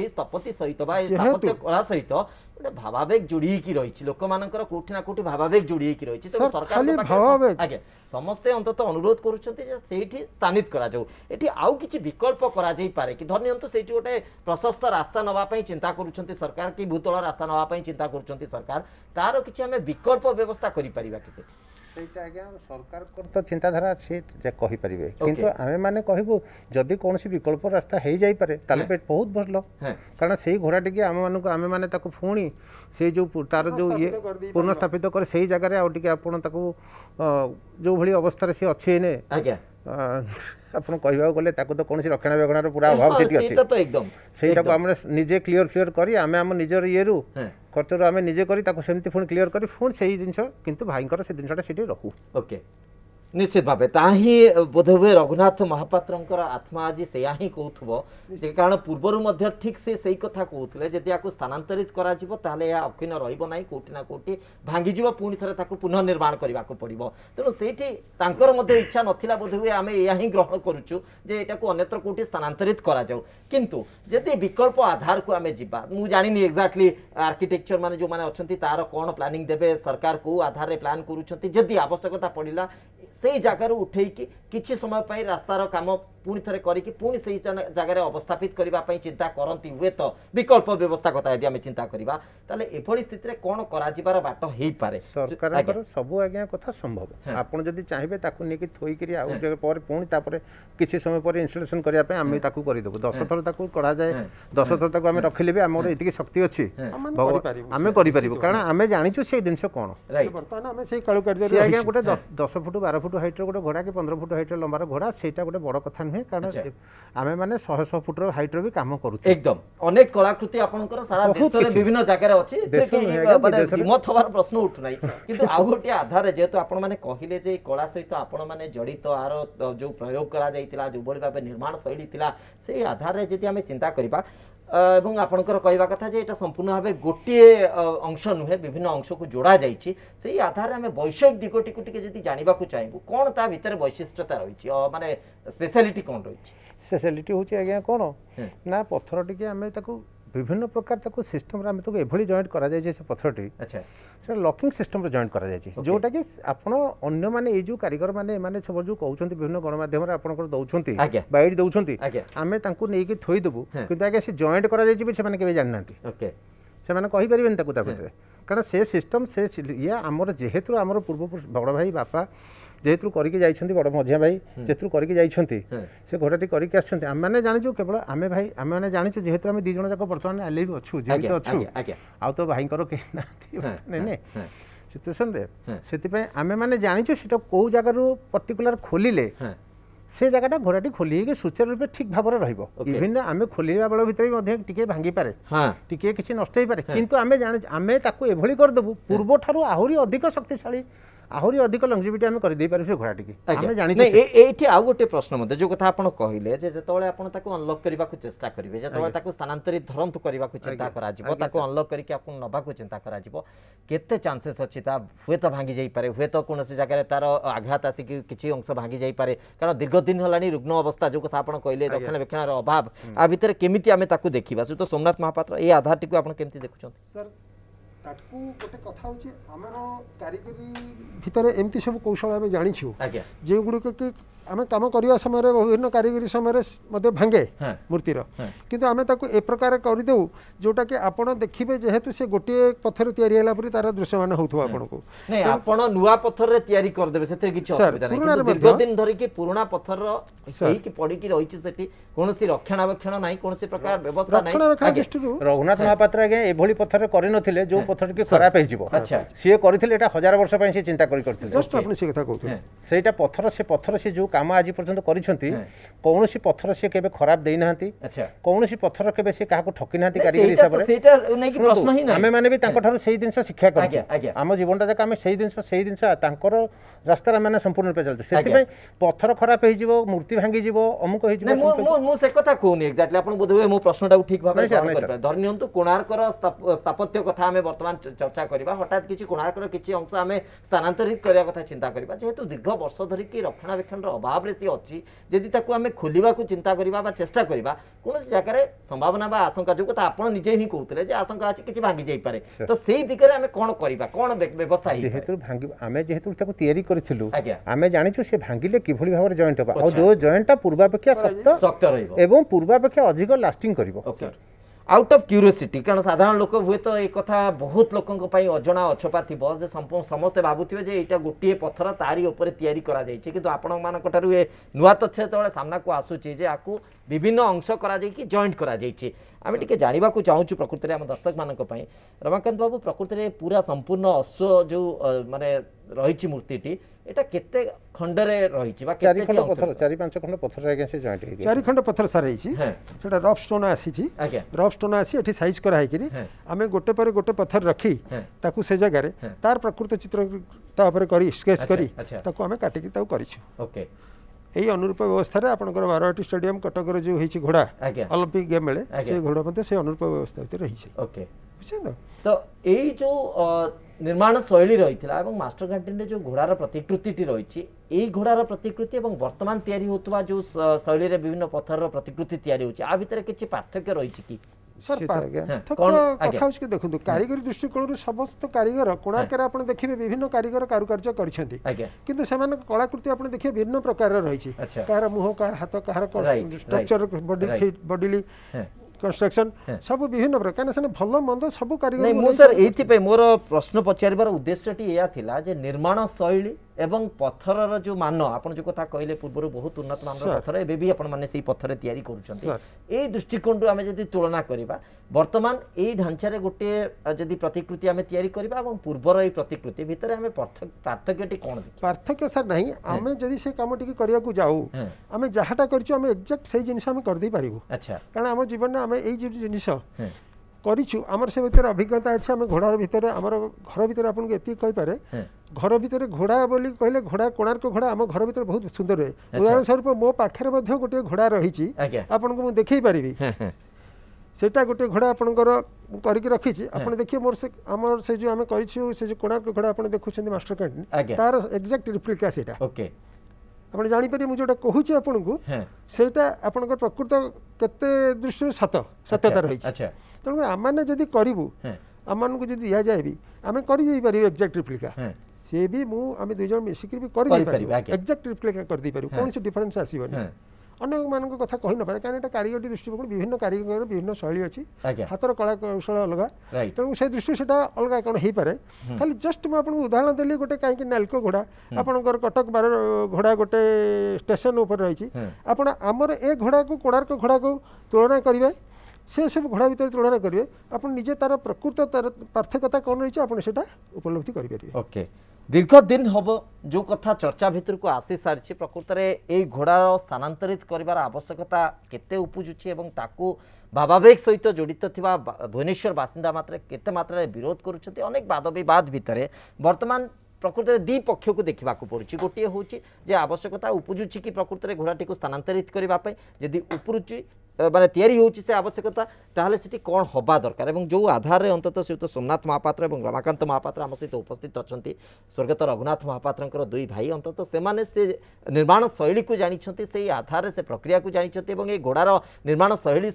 स्थापति सहित कला सहित ଗୋଟେ ଭାବାବେଗ ଯୋଡ଼ିକି ରହିଛି ଲୋକମାନଙ୍କର କୋଉଠି ନା କୋଉଠି ଭାବାବେଗ ଯୋଡ଼ିକି ରହିଛି ତେଣୁ ସରକାର ଆଜ୍ଞା ସମସ୍ତେ ଅନ୍ତତଃ ଅନୁରୋଧ କରୁଛନ୍ତି ଯେ ସେଇଠି ସ୍ଥାନିତ କରାଯାଉ ଏଠି ଆଉ କିଛି ବିକଳ୍ପ କରାଯାଇପାରେ କି ଧରିନିଅନ୍ତୁ ସେଇଠି ଗୋଟେ ପ୍ରଶସ୍ତ ରାସ୍ତା ନେବା ପାଇଁ ଚିନ୍ତା କରୁଛନ୍ତି ସରକାର କି ଭୂତଳ ରାସ୍ତା ନେବା ପାଇଁ ଚିନ୍ତା କରୁଛନ୍ତି ସରକାର ତାର କିଛି ଆମେ ବିକଳ୍ପ ବ୍ୟବସ୍ଥା କରିପାରିବା କି ସେଠି ସେଇଟା ଆଜ୍ଞା ସରକାରଙ୍କର ତ ଚିନ୍ତାଧାରା ଅଛି କହିପାରିବେ କିନ୍ତୁ ଆମେମାନେ କହିବୁ ଯଦି କୌଣସି ବିକଳ୍ପ ରାସ୍ତା ହେଇଯାଇପାରେ ତାହେଲେ ପେଟ ବହୁତ ଭଲ କାରଣ ସେଇ ଘୋଡ଼ାଟିକି ଆମମାନଙ୍କୁ ଆମେମାନେ ତାକୁ ପୁଣି ସେଇ ଯେଉଁ ତାର ଯେଉଁ ଇଏ ପୁନଃସ୍ଥାପିତ କରି ସେଇ ଜାଗାରେ ଆଉ ଟିକେ ଆପଣ ତାକୁ ଯେଉଁଭଳି ଅବସ୍ଥାରେ ସିଏ ଅଛି ଏନେ ଆଜ୍ଞା ଆପଣ କହିବାକୁ ଗଲେ ତାକୁ ତ କୌଣସି ରକ୍ଷଣାବେକ୍ଷଣର ପୁରା ଅଭାବ ସେଠି ଅଛି ସେଇଟାକୁ ଆମେ ନିଜେ କ୍ଲିଅର ଫ୍ଲିଅର କରି ଆମେ ଆମ ନିଜର ଇଏରୁ খরচটা আমি নিজে করি তাকে সেমতি পুঁ ক্লিয়ার করি পুঁ সেই জিনিস কিন্তু ভাইঙ্কর সে জিনিসটা সেটি রহু ওকে ନିଶ୍ଚିତ ଭାବେ ତାହା ହିଁ ବୋଧହୁଏ ରଘୁନାଥ ମହାପାତ୍ରଙ୍କର ଆତ୍ମା ଆଜି ସେଇଆ ହିଁ କହୁଥିବ ଯେ କାରଣ ପୂର୍ବରୁ ମଧ୍ୟ ଠିକ୍ ସେ ସେଇ କଥା କହୁଥିଲେ ଯଦି ୟାକୁ ସ୍ଥାନାନ୍ତରିତ କରାଯିବ ତାହେଲେ ଏହା ଅକ୍ଷୀଣ ରହିବ ନାହିଁ କେଉଁଠି ନା କେଉଁଠି ଭାଙ୍ଗିଯିବ ପୁଣି ଥରେ ତାକୁ ପୁନଃନିର୍ମାଣ କରିବାକୁ ପଡ଼ିବ ତେଣୁ ସେଇଠି ତାଙ୍କର ମଧ୍ୟ ଇଚ୍ଛା ନଥିଲା ବୋଧହୁଏ ଆମେ ଏହା ହିଁ ଗ୍ରହଣ କରୁଛୁ ଯେ ଏଇଟାକୁ ଅନ୍ୟତ୍ର କେଉଁଠି ସ୍ଥାନାନ୍ତରିତ କରାଯାଉ କିନ୍ତୁ ଯଦି ବିକଳ୍ପ ଆଧାରକୁ ଆମେ ଯିବା ମୁଁ ଜାଣିନି ଏକ୍ଜାକ୍ଟଲି ଆର୍କିଟେକ୍ଚର ମାନେ ଯେଉଁମାନେ ଅଛନ୍ତି ତାର କ'ଣ ପ୍ଲାନିଂ ଦେବେ ସରକାର କେଉଁ ଆଧାରରେ ପ୍ଲାନ୍ କରୁଛନ୍ତି ଯଦି ଆବଶ୍ୟକତା ପଡ଼ିଲା તે જ આગળ ઉઠે કે કીછે સમય પર રસ્તાનો કામો ପୁଣି ଥରେ କରିକି ପୁଣି ସେହି ଜାଗାରେ ଅବସ୍ଥାପିତ କରିବା ପାଇଁ ଚିନ୍ତା କରନ୍ତି ହୁଏତ ବିକଳ୍ପ ବ୍ୟବସ୍ଥା କଥା ଯଦି ଆମେ ଚିନ୍ତା କରିବା ତାହେଲେ ଏଭଳି ସ୍ଥିତିରେ କ'ଣ କରାଯିବାର ବାଟ ହେଇପାରେ ସରକାରଙ୍କର ସବୁ ଆଜ୍ଞା କଥା ସମ୍ଭବ ଆପଣ ଯଦି ଚାହିଁବେ ତାକୁ ନେଇକି ଥୋଇକିରି ଆଉ ପରେ ପୁଣି ତାପରେ କିଛି ସମୟ ପରେ ଇନଷ୍ଟଲେସନ୍ କରିବା ପାଇଁ ଆମେ ତାକୁ କରିଦେବୁ ଦଶ ଥର ତାକୁ କରାଯାଏ ଦଶ ଥର ତାକୁ ଆମେ ରଖିଲେ ବି ଆମର ଏତିକି ଶକ୍ତି ଅଛି ଆମେ କରିପାରିବୁ କାରଣ ଆମେ ଜାଣିଛୁ ସେଇ ଜିନିଷ କ'ଣ ବର୍ତ୍ତମାନ ଆମେ ସେଇ କାଳୁ କାର୍ଯ୍ୟ ଆଜ୍ଞା ଗୋଟେ ଦଶ ଫୁଟ ବାର ଫୁଟ ହାଇଟ୍ର ଗୋଟେ ଘୋଡ଼ା କି ପନ୍ଦର ଫୁଟ ହାଇଟ୍ର ଲମ୍ବାର ଘୋଡ଼ା ସେଇଟା ଗୋଟେ ବଡ଼ କଥା ନୁହେଁ नुहे कारण ଆମେ ମାନେ ଶହେ ଶହ ଫୁଟର ହାଇଟର ବି କାମ କରୁଛୁ ଏକଦମ ଅନେକ କଳାକୃତି ଆପଣଙ୍କର ସାରା ଦେଶରେ ବିଭିନ୍ନ ଜାଗାରେ ଅଛି ମତ ହବାର ପ୍ରଶ୍ନ ଉଠୁନାହିଁ କିନ୍ତୁ ଆଉ ଗୋଟିଏ ଆଧାରରେ ଯେହେତୁ ଆପଣମାନେ କହିଲେ ଯେ କଳା ସହିତ ଆପଣମାନେ ଜଡ଼ିତ ଆର ଯେଉଁ ପ୍ରୟୋଗ କରାଯାଇଥିଲା ଯେଉଁଭଳି ଭାବେ ନିର୍ମାଣ ଶୈଳୀ ଥିଲା ସେଇ ଆଧାରରେ ଯଦି ଆମେ ଚିନ୍ତା କରିବା এবং আপনার কহা কথা যে এটা সম্পূর্ণ ভাবে গোটিয়ে অংশ নুহে বিভিন্ন অংশক যোড়া যাই সেই আধারে আমি বৈষয়িক দিগটি টিকে যদি জাঁয়া চাইবু কোণ তা ভিতরে বৈশিষ্ট্যতা রয়েছে মানে স্পেশালিটি কোণ রয়েছে স্পেশালিটি হচ্ছে আজ্ঞা কোণ না পথর টিকে আমি তাকে বিভিন্ন প্রকার তাকে সিস্টমরে আমি তাকে এভাবে জয়েন্ট করা যাই সে পথরটি আচ্ছা সেটা লকিং সিস্টমরে জয়েন্ট করা যাই যেটা কি আপনার অন্য মানে এই যে কারিগর মানে এমানে সব যে কৌছেন বিভিন্ন গণমাধ্যমরে আপনার দৌঁছেন বাইড দৌঁছেন আমি তাকে নিয়ে থই দেবু কিন্তু আগে সে জয়েন্ট করা যাই সে কেবে জানি না সে কহিপারে তাকে তা ভিতরে কারণ সে সিস্টম সে ইয়ে আমার যেহেতু আমার পূর্ব বড় ভাই বাপা যেহেতু করিকি যাই বড় মধ্যা ভাই যেহেতু করিকি যাই সে ঘোড়াটি করিকি আসছেন আমি জাঁচু কেবল আমি ভাই আমি মানে জাঁচু যেহেতু আমি দুইজন যাক বর্তমানে আলিভ অছু যেহেতু অছু আউ তো ভাইঙ্কর কে না সিচুয়েসনরে সেপাই আমি মানে জাঁচু সেটা কেউ জায়গার পর্টিকুলার খোলিলে সে জায়গাটা ঘোড়াটি খোলি হয়ে সুচারু রূপে ঠিক ভাবে রহব ইভিন আমি খোলিবা বেল ভিতরে টিকি ভাঙ্গি পারে টিকি কিছু নষ্ট হয়ে পারে কিন্তু আমি জানি আমি তাকে এভাবে করে করেদেবু পূর্বঠার আহরি অধিক শক্তিশালী ଆହୁରି ଅଧିକ ଲଙ୍ଗଜିଭିଟି ଆମେ କରିଦେଇପାରିବୁ ସେ ଘୋଡ଼ାଟିକି ଆମେ ଜାଣିଛୁ ଏଇଠି ଆଉ ଗୋଟେ ପ୍ରଶ୍ନ ମଧ୍ୟ ଯେଉଁ କଥା ଆପଣ କହିଲେ ଯେ ଯେତେବେଳେ ଆପଣ ତାକୁ ଅନଲକ୍ କରିବାକୁ ଚେଷ୍ଟା କରିବେ ଯେତେବେଳେ ତାକୁ ସ୍ଥାନାନ୍ତରିତ ଧରନ୍ତୁ କରିବାକୁ ଚିନ୍ତା କରାଯିବ ତାକୁ ଅନଲକ୍ କରିକି ଆପଣ ନେବାକୁ ଚିନ୍ତା କରାଯିବ କେତେ ଚାନ୍ସେସ୍ ଅଛି ତା ହୁଏତ ଭାଙ୍ଗି ଯାଇପାରେ ହୁଏତ କୌଣସି ଜାଗାରେ ତାର ଆଘାତ ଆସିକି କିଛି ଅଂଶ ଭାଙ୍ଗି ଯାଇପାରେ କାରଣ ଦୀର୍ଘ ଦିନ ହେଲାଣି ରୁଗ୍ନ ଅବସ୍ଥା ଯେଉଁ କଥା ଆପଣ କହିଲେ ରକ୍ଷଣାବେକ୍ଷଣର ଅଭାବ ଆ ଭିତରେ କେମିତି ଆମେ ତାକୁ ଦେଖିବା ସହିତ ସୋମନାଥ ମହାପାତ୍ର ଏ ଆଧାରଟିକୁ ଆପଣ କେମିତି ଦେଖୁଛନ୍ତି ସାର୍ ତାକୁ ଗୋଟେ କଥା ହେଉଛି ଆମର କାରିଗରୀ ଭିତରେ ଏମିତି ସବୁ କୌଶଳ ଆମେ ଜାଣିଛୁ ଯେଉଁଗୁଡ଼ିକ କି ଆମେ କାମ କରିବା ସମୟରେ ବିଭିନ୍ନ କାରିଗରୀ ସମୟରେ ମଧ୍ୟ ଭାଙ୍ଗେ ମୂର୍ତ୍ତିର କିନ୍ତୁ ଆମେ ତାକୁ ଏ ପ୍ରକାର କରିଦେଉ ଯେଉଁଟାକି ଆପଣ ଦେଖିବେ ଯେହେତୁ ସେ ଗୋଟିଏ ପଥର ତିଆରି ହେଲା ପରେ ତାର ଦୃଶ୍ୟମାନ ହେଉଥିବ ଆପଣଙ୍କୁ ଆପଣ ନୂଆ ପଥରରେ ତିଆରି କରିଦେବେ ସେଥିରେ କିଛି ଅସୁବିଧା ନାହିଁ ଦୀର୍ଘ ଦିନ ଧରିକି ପୁରୁଣା ପଥରର ହେଇକି ପଡ଼ିକି ରହିଛି ସେଠି କୌଣସି ରକ୍ଷଣାବେକ୍ଷଣ ନାହିଁ କୌଣସି ପ୍ରକାର ବ୍ୟବସ୍ଥା ନାହିଁ ରଘୁନାଥ ମହାପାତ୍ର ଆଜ୍ଞା ଏଭଳି ପଥର କରିନଥିଲେ ଯେଉଁ ପଥରଟି ଖରାପ ହେଇଯିବ ସିଏ କରିଥିଲେ ଏଇଟା ହଜାର ବର୍ଷ ପାଇଁ ସେ ଚିନ୍ତା କରି କରିଥିଲେ ସେଇଟା ପଥର ସେ ପଥର ସେ ଯେଉଁ কাম আজ পর্যন্ত করেছেন কৌশি পথর সে কেবে খারাপ দেই না কৌশি পথর কেবে সে কাহকু ঠকি না কারিগরি হিসাবে আমি মানে তাঁর সেই জিনিস শিক্ষা করি আমার জীবনটা যাক আমি সেই জিনিস সেই জিনিস তাঁর রাস্তার মানে সম্পূর্ণ রূপে চলছে সেই পথর খারাপ হয়ে যাব মূর্তি ভাঙ্গি যাব অমুক হয়ে যাব সে কথা কৌনি এক্সাক্টলি আপনার বোধহয় মো প্রশ্নটা ঠিক ভাবে ধরে নিহতু কোণার্কর স্থাপত্য কথা আমি বর্তমান চর্চা করা হঠাৎ কিছু কোণার্কর কিছু অংশ আমি স্থানান্তরিত করার কথা চিন্তা করা যেহেতু দীর্ঘ বর্ষ ধরিকি রক্ষণাবেক্ষণের অভাব ଭାବରେ ସିଏ ଅଛି ଯଦି ତାକୁ ଆମେ ଖୋଲିବାକୁ ଚିନ୍ତା କରିବା ବା ଚେଷ୍ଟା କରିବା କୌଣସି ଜାଗାରେ ସମ୍ଭାବନା ବା ଆଶଙ୍କା ଯୋଗୁଁ ତ ଆପଣ ନିଜେ ହିଁ କହୁଥିଲେ ଯେ ଆଶଙ୍କା ଅଛି କିଛି ଭାଙ୍ଗି ଯାଇପାରେ ତ ସେଇ ଦିଗରେ ଆମେ କ'ଣ କରିବା କ'ଣ ବ୍ୟବସ୍ଥା ଯେହେତୁ ଭାଙ୍ଗି ଆମେ ଯେହେତୁ ତାକୁ ତିଆରି କରିଥିଲୁ ଆମେ ଜାଣିଛୁ ସେ ଭାଙ୍ଗିଲେ କିଭଳି ଭାବରେ ଜଏଣ୍ଟ ହେବ ଆଉ ଯେଉଁ ଜଏଣ୍ଟଟା ପୂର୍ବାପେକ୍ଷା ଶକ୍ତ ଶକ୍ତ ରହିବ ଏବଂ ପୂର୍ବାପେକ୍ଷା ଅଧିକ ଲାଷ୍ଟିଂ କରିବ आउट अफ क्यूरीसीटी कारण साधारण लोक हुए तो एक कथा बहुत लोकों अजना अछपा थे जे समस्ते भावुवे यहाँ गोटे पथर तारी उपर तैयारी किंतु नुआ तथ्य जो सामना को आसूची जे विभिन्न अंश कर जॉइंट कर ଆମେ ଟିକେ ଜାଣିବାକୁ ଚାହୁଁଛୁ ପ୍ରକୃତରେ ଆମ ଦର୍ଶକମାନଙ୍କ ପାଇଁ ରମାକାନ୍ତ ବାବୁ ପ୍ରକୃତରେ ପୁରା ସମ୍ପୂର୍ଣ୍ଣ ଅଶ୍ୱ ଯେଉଁ ମାନେ ରହିଛି ମୂର୍ତ୍ତିଟି এটা কেতে খণ্ডরে রয়েছে বা চারি খণ্ড পথর চারি পাঁচ খণ্ড পথর আজ্ঞা সে জয়েন্ট হয়েছে চারি খণ্ড পথর সার হয়েছে সেটা রফ স্টোন আসিছি রফ স্টোন আসি এটি সাইজ করা হইকি আমি গোটে পরে গোটে পথর রাখি তাকু সে জায়গায় তার প্রকৃত চিত্র তা উপরে করি স্কেচ করি তাকু আমি কাটিকি তাকু করিছি ওকে এই ଅନୁରୂପ ବ୍ୟବସ୍ଥାରେ ଆପଣଙ୍କର ବାରବାଟୀ ଷ୍ଟାଡିୟମ କଟକରେ ଯେଉଁ ହେଇଛି ଘୋଡ଼ା ଅଲିମ୍ପିକ ଗେମ୍ ବେଳେ ସେ ଘୋଡ଼ା ମଧ୍ୟ ସେ ଅନୁରୂପ ବ୍ୟବସ୍ଥା ଭିତରେ ହେଇଛି ଓକେ ବୁଝିଲେ ତ ଏଇ ଯେଉଁ ନିର୍ମାଣ ଶୈଳୀ ରହିଥିଲା ଏବଂ ମାଷ୍ଟର କ୍ୟାଣ୍ଟିନରେ ଯେଉଁ ଘୋଡ଼ାର ପ୍ରତିକୃତିଟି ରହିଛି ଏଇ ଘୋଡ଼ାର ପ୍ରତିକୃତି ଏବଂ ବର୍ତ୍ତମାନ ତିଆରି ହେଉଥିବା ଯେଉଁ ଶୈଳୀରେ ବିଭିନ୍ନ ପଥରର ପ୍ରତିକୃତି ତିଆରି ହେଉଛି ଆ ଭିତରେ କିଛି ପାର୍ଥକ୍ୟ ରହିଛି କି ଦେଖନ୍ତୁ କାରିଗରୀ ଦୃଷ୍ଟିକୋଣରୁ ସମସ୍ତ କାରିଗର କୋଣାର୍କରେ ଆପଣ ଦେଖିବେ ବିଭିନ୍ନ କାରିଗର କାରୁକାର୍ଯ୍ୟ କରିଛନ୍ତି କିନ୍ତୁ ସେମାନଙ୍କ କଳାକୃତି ଆପଣ ଦେଖିବେ ବିଭିନ୍ନ ପ୍ରକାରର ରହିଛି କାହାର ମୁହଁ କାହାର ହାତ କାହାର ଷ୍ଟ୍ରକ୍ଚର ବଡିଲି କନଷ୍ଟ୍ରକ୍ସନ୍ ସବୁ ବିଭିନ୍ନ ପ୍ରକାର କାରଣ ସେମାନେ ଭଲ ମନ୍ଦ ସବୁ କାରିଗର ମୁଁ ସାର୍ ଏଇଥିପାଇଁ ମୋର ପ୍ରଶ୍ନ ପଚାରିବାର ଉଦ୍ଦେଶ୍ୟଟି ଏହା ଥିଲା ଯେ ନିର୍ମାଣ ଶୈଳୀ এবং পথরর যে মান আপনার যে কথা কহিলে পূর্ব বহু উন্নত মানর পথর এবে বি আপনার সেই পথরে তৈরি করছেন এই দৃষ্টিকোণ আমি যদি তুলনা করা বর্তমান এই ঢাঞ্চার গোটে যদি প্রতিকৃতি আমি তৈরি করা এবং পূর্বর এই প্রতিকৃতি ভিতরে আমি পার্থক্যটি কোণ পার্থক্য স্যার না আমি যদি সেই কামটি করা যাও আমি যাহাটা করছি আমি এক্জাক্ট সেই জিনিস আমি করে পারিবু আচ্ছা কারণ আমার জীবনে আমি এই জিনিস କରିଛୁ ଆମର ସେ ଭିତରେ ଅଭିଜ୍ଞତା ଅଛି ଆମେ ଘୋଡ଼ାର ଭିତରେ ଆମର ଘର ଭିତରେ ଆପଣଙ୍କୁ ଏତିକି କହିପାରେ ଘର ଭିତରେ ଘୋଡ଼ା ବୋଲି କହିଲେ ଘୋଡ଼ା କୋଣାର୍କ ଘୋଡ଼ା ଆମ ଘର ଭିତରେ ବହୁତ ସୁନ୍ଦର ହୁଏ ଉଦାହରଣ ସ୍ୱରୂପ ମୋ ପାଖରେ ମଧ୍ୟ ଗୋଟିଏ ଘୋଡ଼ା ରହିଛି ଆପଣଙ୍କୁ ମୁଁ ଦେଖେଇ ପାରିବି ସେଇଟା ଗୋଟିଏ ଘୋଡ଼ା ଆପଣଙ୍କର କରିକି ରଖିଛି ଆପଣ ଦେଖିବେ ମୋର ସେ ଆମର ସେ ଯେଉଁ ଆମେ କରିଛୁ ସେ ଯେଉଁ କୋଣାର୍କ ଘୋଡ଼ା ଆପଣ ଦେଖୁଛନ୍ତି ମାଷ୍ଟର କ୍ୟାଣ୍ଟିନ୍ ତାର ଏକ୍ଜାକ୍ଟ ରିପ୍ଲିକା ସେଇଟା ଓକେ ଆପଣ ଜାଣିପାରିବେ ମୁଁ ଯେଉଁଟା କହୁଛି ଆପଣଙ୍କୁ ସେଇଟା ଆପଣଙ୍କର ପ୍ରକୃତ କେତେ ଦୃଷ୍ଟିରୁ ସତ ସତ୍ୟତା ରହିଛି ତେଣୁକରି ଆମମାନେ ଯଦି କରିବୁ ଆମମାନଙ୍କୁ ଯଦି ଦିଆଯାଏ ବି ଆମେ କରିଦେଇପାରିବୁ ଏକ୍ଜାକ୍ଟ ରିପ୍ଲିକା ସେ ବି ମୁଁ ଆମେ ଦୁଇ ଜଣ ମିଶିକି ବି କରିଦେଇପାରିବୁ ଏକ୍ଜାକ୍ଟ ରିପ୍ଲିକା କରିଦେଇପାରିବୁ କୌଣସି ଡିଫରେନ୍ସ ଆସିବନି ଅନ୍ୟମାନଙ୍କ କଥା କହିନପାରେ କାରଣ ଏଇଟା କାରିଗରୀ ଦୃଷ୍ଟିକୋଣରୁ ବିଭିନ୍ନ କାରିଗର ବିଭିନ୍ନ ଶୈଳୀ ଅଛି ହାତର କଳା କୌଶଳ ଅଲଗା ତେଣୁ ସେ ଦୃଷ୍ଟିରୁ ସେଟା ଅଲଗା କ'ଣ ହେଇପାରେ ଖାଲି ଜଷ୍ଟ ମୁଁ ଆପଣଙ୍କୁ ଉଦାହରଣ ଦେଲି ଗୋଟେ କାହିଁକି ନାଲକୋ ଘୋଡ଼ା ଆପଣଙ୍କର କଟକ ବାର ଘୋଡ଼ା ଗୋଟେ ଷ୍ଟେସନ ଉପରେ ରହିଛି ଆପଣ ଆମର ଏ ଘୋଡ଼ାକୁ କୋଣାର୍କ ଘୋଡ଼ାକୁ ତୁଳନା କରିବେ ସେସବୁ ଘୋଡ଼ା ଭିତରେ ତୁଳନା କରିବେ ଆପଣ ନିଜେ ତାର ପ୍ରକୃତ ତାର ପାର୍ଥକ୍ୟତା କ'ଣ ରହିଛି ଆପଣ ସେଇଟା ଉପଲବ୍ଧି କରିପାରିବେ ଓକେ ଦୀର୍ଘ ଦିନ ହେବ ଯେଉଁ କଥା ଚର୍ଚ୍ଚା ଭିତରକୁ ଆସିସାରିଛି ପ୍ରକୃତରେ ଏଇ ଘୋଡ଼ାର ସ୍ଥାନାନ୍ତରିତ କରିବାର ଆବଶ୍ୟକତା କେତେ ଉପୁଜୁଛି ଏବଂ ତାକୁ ଭାବାବେଗ ସହିତ ଜଡ଼ିତ ଥିବା ଭୁବନେଶ୍ୱର ବାସିନ୍ଦା ମାତ୍ରା କେତେ ମାତ୍ରାରେ ବିରୋଧ କରୁଛନ୍ତି ଅନେକ ବାଦବିବାଦ ଭିତରେ ବର୍ତ୍ତମାନ প্রকৃতরে দুই পক্ষকে দেখা পড়ছে গোটিয়ে হচ্ছে যে আবশ্যকতা উপুজুছি কি প্রকৃতরে ঘোড়াটি স্থানান্তরিত করা যদি উপুরুচি ମାନେ ତିଆରି ହେଉଛି ସେ ଆବଶ୍ୟକତା ତାହେଲେ ସେଠି କ'ଣ ହେବା ଦରକାର ଏବଂ ଯେଉଁ ଆଧାରରେ ଅନ୍ତତଃ ଶ୍ରୀଯୁକ୍ତ ସୋମନାଥ ମହାପାତ୍ର ଏବଂ ରମାକାନ୍ତ ମହାପାତ୍ର ଆମ ସହିତ ଉପସ୍ଥିତ ଅଛନ୍ତି ସ୍ୱର୍ଗତ ରଘୁନାଥ ମହାପାତ୍ରଙ୍କର ଦୁଇ ଭାଇ ଅନ୍ତତଃ ସେମାନେ ସେ ନିର୍ମାଣ ଶୈଳୀକୁ ଜାଣିଛନ୍ତି ସେଇ ଆଧାରରେ ସେ ପ୍ରକ୍ରିୟାକୁ ଜାଣିଛନ୍ତି ଏବଂ ଏ ଘୋଡ଼ାର ନିର୍ମାଣ ଶୈଳୀ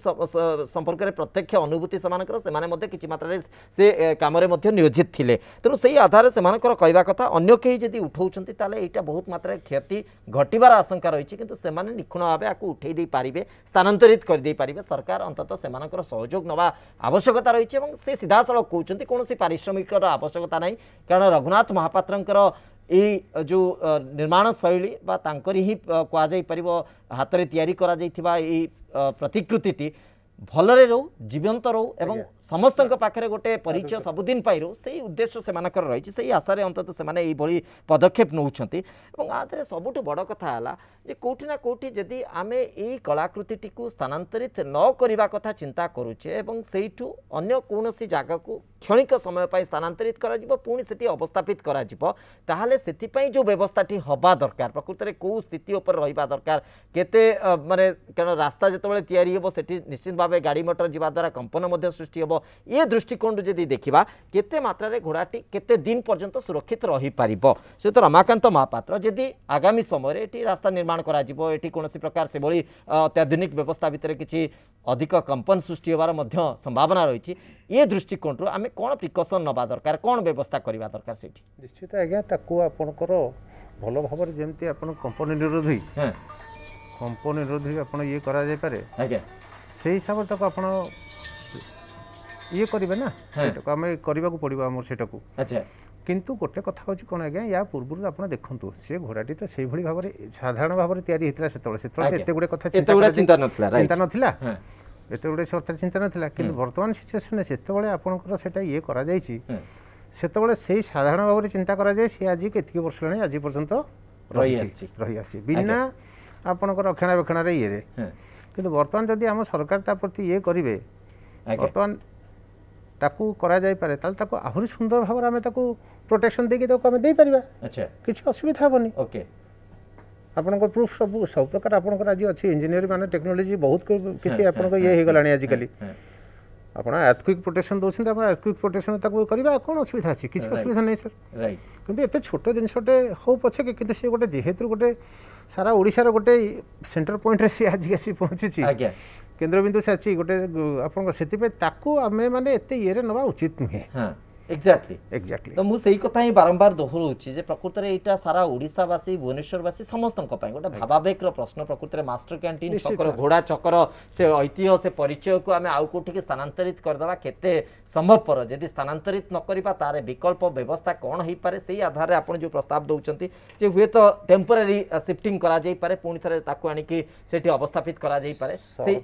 ସମ୍ପର୍କରେ ପ୍ରତ୍ୟକ୍ଷ ଅନୁଭୂତି ସେମାନଙ୍କର ସେମାନେ ମଧ୍ୟ କିଛି ମାତ୍ରାରେ ସେ କାମରେ ମଧ୍ୟ ନିୟୋଜିତ ଥିଲେ ତେଣୁ ସେଇ ଆଧାରରେ ସେମାନଙ୍କର କହିବା କଥା ଅନ୍ୟ କେହି ଯଦି ଉଠାଉଛନ୍ତି ତାହେଲେ ଏଇଟା ବହୁତ ମାତ୍ରାରେ କ୍ଷତି ଘଟିବାର ଆଶଙ୍କା ରହିଛି କିନ୍ତୁ ସେମାନେ ନିଖୁଣ ଭାବେ ଆକୁ ଉଠାଇ ଦେଇପାରିବେ ସ୍ଥାନାନ୍ତରିତ କରିଦେଇ ପାରିବେ ସରକାର ଅନ୍ତତଃ ସେମାନଙ୍କର ସହଯୋଗ ନେବା ଆବଶ୍ୟକତା ରହିଛି ଏବଂ ସେ ସିଧାସଳଖ କହୁଛନ୍ତି କୌଣସି ପାରିଶ୍ରମିକର ଆବଶ୍ୟକତା ନାହିଁ କାରଣ ରଘୁନାଥ ମହାପାତ୍ରଙ୍କର এই যে নির্মাণ শৈলী বা তাঁকরি হি কুযাইপার হাতের তৈরি করা যাই এই প্রতিকৃতিটি ଭଲରେ ରହୁ ଜୀବନ୍ତ ରହୁ ଏବଂ ସମସ୍ତଙ୍କ ପାଖରେ ଗୋଟେ ପରିଚୟ ସବୁଦିନ ପାଇ ରହୁ ସେଇ ଉଦ୍ଦେଶ୍ୟ ସେମାନଙ୍କର ରହିଛି ସେଇ ଆଶାରେ ଅନ୍ତତଃ ସେମାନେ ଏଇଭଳି ପଦକ୍ଷେପ ନେଉଛନ୍ତି ଏବଂ ଆଧିରେ ସବୁଠୁ ବଡ଼ କଥା ହେଲା ଯେ କେଉଁଠି ନା କେଉଁଠି ଯଦି ଆମେ ଏଇ କଳାକୃତିଟିକୁ ସ୍ଥାନାନ୍ତରିତ ନ କରିବା କଥା ଚିନ୍ତା କରୁଛେ ଏବଂ ସେଇଠୁ ଅନ୍ୟ କୌଣସି ଜାଗାକୁ କ୍ଷଣିକ ସମୟ ପାଇଁ ସ୍ଥାନାନ୍ତରିତ କରାଯିବ ପୁଣି ସେଠି ଅବସ୍ଥାପିତ କରାଯିବ ତାହେଲେ ସେଥିପାଇଁ ଯେଉଁ ବ୍ୟବସ୍ଥାଟି ହେବା ଦରକାର ପ୍ରକୃତରେ କେଉଁ ସ୍ଥିତି ଉପରେ ରହିବା ଦରକାର କେତେ ମାନେ କାରଣ ରାସ୍ତା ଯେତେବେଳେ ତିଆରି ହେବ ସେଠି ନିଶ୍ଚିତ ଭାବେ ଗାଡ଼ି ମଟର ଯିବା ଦ୍ୱାରା କମ୍ପନ ମଧ୍ୟ ସୃଷ୍ଟି ହେବ ଏ ଦୃଷ୍ଟିକୋଣରୁ ଯଦି ଦେଖିବା କେତେ ମାତ୍ରାରେ ଘୋଡ଼ାଟି କେତେ ଦିନ ପର୍ଯ୍ୟନ୍ତ ସୁରକ୍ଷିତ ରହିପାରିବ ସହିତ ରମାକାନ୍ତ ମହାପାତ୍ର ଯଦି ଆଗାମୀ ସମୟରେ ଏଠି ରାସ୍ତା ନିର୍ମାଣ କରାଯିବ ଏଠି କୌଣସି ପ୍ରକାର ସେଭଳି ଅତ୍ୟାଧୁନିକ ବ୍ୟବସ୍ଥା ଭିତରେ କିଛି ଅଧିକ କମ୍ପନ ସୃଷ୍ଟି ହେବାର ମଧ୍ୟ ସମ୍ଭାବନା ରହିଛି ଏ ଦୃଷ୍ଟିକୋଣରୁ ଆମେ ଆମେ କ'ଣ ପ୍ରିକସନ୍ ନେବା ଦରକାର କ'ଣ ବ୍ୟବସ୍ଥା କରିବା ଦରକାର ସେଠି ନିଶ୍ଚିତ ଆଜ୍ଞା ତାକୁ ଆପଣଙ୍କର ଭଲ ଭାବରେ ଯେମିତି ଆପଣ କମ୍ପାନୀ ନିରୋଧୀ କମ୍ପାନୀ ନିରୋଧୀ ଆପଣ ଇଏ କରାଯାଇପାରେ ଆଜ୍ଞା ସେଇ ହିସାବରେ ତାକୁ ଆପଣ ଇଏ କରିବେ ନା ସେଇଟାକୁ ଆମେ କରିବାକୁ ପଡ଼ିବ ଆମର ସେଟାକୁ ଆଚ୍ଛା କିନ୍ତୁ ଗୋଟେ କଥା ହେଉଛି କ'ଣ ଆଜ୍ଞା ୟା ପୂର୍ବରୁ ଆପଣ ଦେଖନ୍ତୁ ସେ ଘୋଡ଼ାଟି ତ ସେଇଭଳି ଭାବରେ ସାଧାରଣ ଭାବରେ ତିଆରି ହେଇଥିଲା ସେତେବେଳେ ସେତେବେଳେ ଏତେ ଗୁଡ଼ିଏ କଥା ଚିନ୍ତା ନଥିଲା ଏତେବେଳେ ସେ ଅର୍ଥରେ ଚିନ୍ତା ନଥିଲା କିନ୍ତୁ ବର୍ତ୍ତମାନ ସିଚୁଏସନ୍ରେ ଯେତେବେଳେ ଆପଣଙ୍କର ସେଇଟା ଇଏ କରାଯାଇଛି ସେତେବେଳେ ସେଇ ସାଧାରଣ ଭାବରେ ଚିନ୍ତା କରାଯାଏ ସେ ଆଜି କେତିକି ବର୍ଷ ହେଲାଣି ଆଜି ପର୍ଯ୍ୟନ୍ତ ରହିଆସିଛି ରହିଆସିଛି ବିନା ଆପଣଙ୍କ ରକ୍ଷଣାବେକ୍ଷଣରେ ଇଏରେ କିନ୍ତୁ ବର୍ତ୍ତମାନ ଯଦି ଆମ ସରକାର ତା ପ୍ରତି ଇଏ କରିବେ ବର୍ତ୍ତମାନ ତାକୁ କରାଯାଇପାରେ ତାହେଲେ ତାକୁ ଆହୁରି ସୁନ୍ଦର ଭାବରେ ଆମେ ତାକୁ ପ୍ରୋଟେକ୍ସନ୍ ଦେଇକି ତାକୁ ଆମେ ଦେଇପାରିବା କିଛି ଅସୁବିଧା ହେବନି ଓକେ ଆପଣଙ୍କର ପ୍ରୁଫ୍ ସବୁ ସବୁ ପ୍ରକାର ଆପଣଙ୍କର ଆଜି ଅଛି ଇଞ୍ଜିନିୟରିଂ ମାନେ ଟେକ୍ନୋଲୋଜି ବହୁତ କିଛି ଆପଣଙ୍କ ଇଏ ହେଇଗଲାଣି ଆଜିକାଲି ଆପଣ ଆର୍ଥକ୍ୱିକ୍ ପ୍ରୋଟେକ୍ସନ୍ ଦେଉଛନ୍ତି ଆପଣ ଆର୍ଥକ୍ୱିକ୍ ପ୍ରୋଟେକ୍ସନ୍ ତାକୁ କରିବା କ'ଣ ଅସୁବିଧା ଅଛି କିଛି ଅସୁବିଧା ନାହିଁ ସାର୍ କିନ୍ତୁ ଏତେ ଛୋଟ ଜିନିଷଟେ ହଉ ପଛେ କିନ୍ତୁ ସେ ଗୋଟେ ଯେହେତୁ ଗୋଟେ ସାରା ଓଡ଼ିଶାର ଗୋଟେ ସେଣ୍ଟର ପଏଣ୍ଟରେ ସିଏ ଆଜି ଆସି ପହଞ୍ଚିଛି କେନ୍ଦ୍ରବିନ୍ଦୁ ସେ ଅଛି ଗୋଟେ ଆପଣଙ୍କ ସେଥିପାଇଁ ତାକୁ ଆମେମାନେ ଏତେ ଇଏରେ ନେବା ଉଚିତ ନୁହେଁ এক্স্যাক্টলি এক্স্যাক্টলি ତ ମୁଁ ସେଇ କଥା ହିଁ ବାରମ୍ବାର ଦୋହରଉଛି ଯେ ପ୍ରକୃତରେ ଏଇଟା ସାରା ଓଡ଼ିଶାବାସୀ ଭୁବନେଶ୍ୱରବାସୀ ସମସ୍ତଙ୍କ ପାଇଁ ଗୋଟେ ଭାବାବେଗର ପ୍ରଶ୍ନ ପ୍ରକୃତରେ ମାଷ୍ଟର କ୍ୟାଣ୍ଟିନ୍ ଛକର ଘୋଡ଼ା ଛକର ସେ ଐତିହ୍ୟ ସେ ପରିଚୟକୁ ଆମେ ଆଉ କେଉଁଠିକି ସ୍ଥାନାନ୍ତରିତ କରିଦେବା କେତେ ସମ୍ଭବପର ଯଦି ସ୍ଥାନାନ୍ତରିତ ନ କରିବା ତାର ବିକଳ୍ପ ବ୍ୟବସ୍ଥା କ'ଣ ହେଇପାରେ ସେଇ ଆଧାରରେ ଆପଣ ଯେଉଁ ପ୍ରସ୍ତାବ ଦେଉଛନ୍ତି ଯେ ହୁଏତ ଟେମ୍ପୋରାରୀ ସିଫ୍ଟିଂ କରାଯାଇପାରେ ପୁଣି ଥରେ ତାକୁ ଆଣିକି ସେଠି ଅବସ୍ଥାପିତ କରାଯାଇପାରେ ସେଇ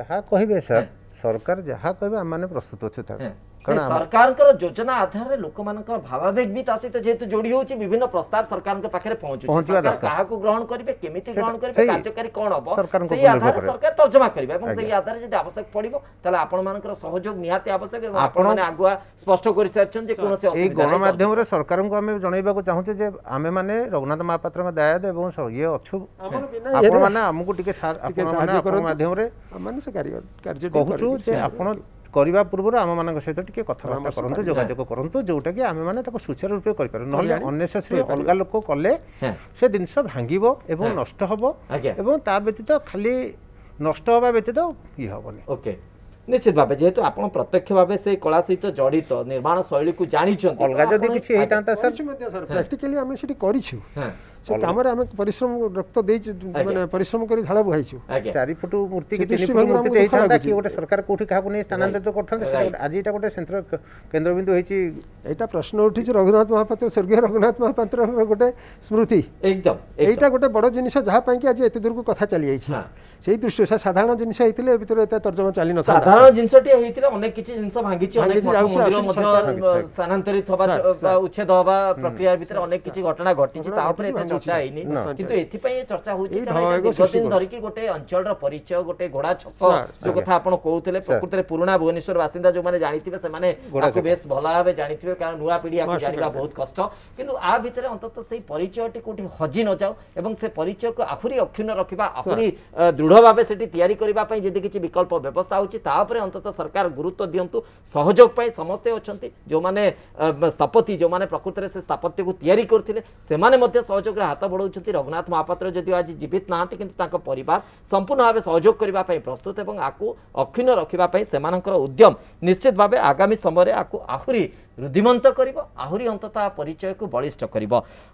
ଯାହା କହିବେ ସାର୍ ସରକାର ଯାହା କହିବେ ଆମମାନେ ପ୍ରସ୍ତୁତ ଅଛୁ ତାକୁ सरकारकर योजना आधार लोकमानकर भावावेग भी सहित जेहेतु जोड़ी होउची विभिन्न प्रस्ताव पाखरे सरकार काहाकु ग्रहण करिवे केमिति ग्रहण करिवे कार्यकारी कोन हबो से आधार सरकार तर्जमा करिवे एवं आधार जदि आवश्यक पडिबो तले आपण मानकर सहयोग निहाते आवश्यक माने आगुआ स्पष्ट करि सारछन जे असुविधा गणमाध्यम रे को आमे जणैबा को चाहुचे जे आमे माने रघुनाथ महापात्र में एवं ये अछु आपण माने टिके माने माध्यम रे माने से कार्य कार्य जे করা পূর্বর আমি সহ টিকি কথাবার্তা করতু যোগাযোগ করতু যেটা কি আমি মানে তাকে সুচারু রূপে করে নহলে অনেসেসারি অলগা লোক কলে সে জিনিস ভাঙ্গিব এবং নষ্ট হব এবং তা ব্যতীত খালি নষ্ট হওয়া ব্যতীত ইয়ে হবনি ওকে নিশ্চিত ভাবে যেহেতু আপন প্রত্যক্ষ ভাবে সেই কলা সহিত জড়িত নির্মাণ শৈলী কু জানিছন অলগা যদি কিছু হইতা স্যার প্র্যাকটিক্যালি আমি সেটি করিছু হ্যাঁ ସେ କାମରେ ଆମେ ପରିଶ୍ରମ ରକ୍ତ ଦେଇଛୁ ମାନେ ପରିଶ୍ରମ କରି ଝାଳ ବୁହାଇଛୁ ଚାରିପଟୁ ମୂର୍ତ୍ତି କି ତିନି ଫୁଟ ମୂର୍ତ୍ତିଟେ ଗୋଟେ ସରକାର କୋଉଠି କାହାକୁ ନେଇ ସ୍ଥାନାନ୍ତରିତ କରିଥାନ୍ତେ ଆଜି ଏଇଟା ଗୋଟେ ସେନ୍ତ୍ର କେନ୍ଦ୍ରବିନ୍ଦୁ ହେଇଛି ଏଇଟା ପ୍ରଶ୍ନ ଉଠିଛି ରଘୁନାଥ ମହାପାତ୍ର ସ୍ୱର୍ଗୀୟ ରଘୁନାଥ ମହାପାତ୍ରର ଗୋଟେ ସ୍ମୃତି ଏକଦମ ଏଇଟା ଗୋଟେ ବଡ଼ ଜିନିଷ ଯାହା ପାଇଁକି ଆଜି ଏତେ ଦୂରକୁ କଥା ଚାଲିଯାଇଛି ସେଇ ଦୃଷ୍ଟିରୁ ସେ ସାଧାରଣ ଜିନିଷ ହେଇଥିଲେ ଏ ଭିତରେ ଏତେ ତର୍ଜମା ଚାଲି ନଥିଲା ସାଧାରଣ ଜିନିଷଟିଏ ହେଇଥିଲେ ଅନେକ କିଛି ଜିନିଷ ଭାଙ୍ଗିଛି ଅନେକ ମନ୍ଦିର ସ୍ଥାନାନ୍ତରିତ ହେବା ଉଚ୍ଛେଦ ହେବା ପ୍ରକ୍ରିୟା ଭିତରେ ଅନେକ କିଛି ଘଟଣା ଘଟିଛି ତା ଉପରେ ଏତେ ଚର୍ଚ୍ଚା ହେଇନି କିନ୍ତୁ ଏଥିପାଇଁ ଚର୍ଚ୍ଚା ହଉଛି ଦୀର୍ଘଦିନ ଧରିକି ଗୋଟେ ଅଞ୍ଚଳର ପରିଚୟ ଗୋଟେ ଘୋଡ଼ା ଛକ ଯୋଉ କଥା ଆପଣ କହୁଥିଲେ ପ୍ରକୃତରେ ପୁରୁଣା ଭୁବନେଶ୍ୱର ବାସିନ୍ଦା ଯୋଉମାନେ ଜାଣିଥିବେ ସେମାନେ ବେଶ ଭଲ ଭାବେ ଜାଣିଥିବେ କାରଣ ନୂଆ ପିଢ଼ି ଆକୁ ଜାଣିବା ବହୁତ କଷ୍ଟ କିନ୍ତୁ ଆ ଭିତରେ ଅନ୍ତତଃ ସେଇ ପରିଚୟଟି କୋଉଠି ହଜି ନଯାଉ ଏବଂ ସେ ପରିଚୟକୁ ଆହୁରି ଅକ୍ଷୁଣ୍ଣ ରଖିବା ଆହୁରି ଦୃଢ଼ ଭାବେ ସେଠି ତିଆରି କରିବା ପାଇଁ ଯଦି କିଛି ବିକଳ୍ପ ବ୍ୟବସ୍ଥା ହେଉଛି ତା ଉପରେ ଅନ୍ତତଃ ସରକାର ଗୁରୁତ୍ୱ ଦିଅନ୍ତୁ ସହଯୋଗ ପାଇଁ ସମସ୍ତେ ଅଛନ୍ତି ଯେଉଁମାନେ ସ୍ଥପତି ଯେଉଁମାନେ ପ୍ରକୃତରେ ସେ ସ୍ଥାପତ୍ୟକୁ ତିଆରି କରିଥିଲେ ସେମାନେ ମଧ୍ୟ ସହଯୋଗ ଉପରେ ହାତ ବଢ଼ାଉଛନ୍ତି ରଘୁନାଥ ମହାପାତ୍ର ଯଦିଓ ଆଜି ଜୀବିତ ନାହାନ୍ତି କିନ୍ତୁ ତାଙ୍କ ପରିବାର ସମ୍ପୂର୍ଣ୍ଣ ଭାବେ ସହଯୋଗ କରିବା ପାଇଁ ପ୍ରସ୍ତୁତ ଏବଂ ଆକୁ ଅକ୍ଷୁର୍ଣ୍ଣ ରଖିବା ପାଇଁ ସେମାନଙ୍କର ଉଦ୍ୟମ ନିଶ୍ଚିତ ଭାବେ ଆଗାମୀ ସମୟରେ ଆକୁ ଆହୁରି ରୁଦ୍ଧିମନ୍ତ କରିବ ଆହୁରି ଅନ୍ତତଃ ପରିଚୟକୁ ବଳିଷ୍ଠ କରିବ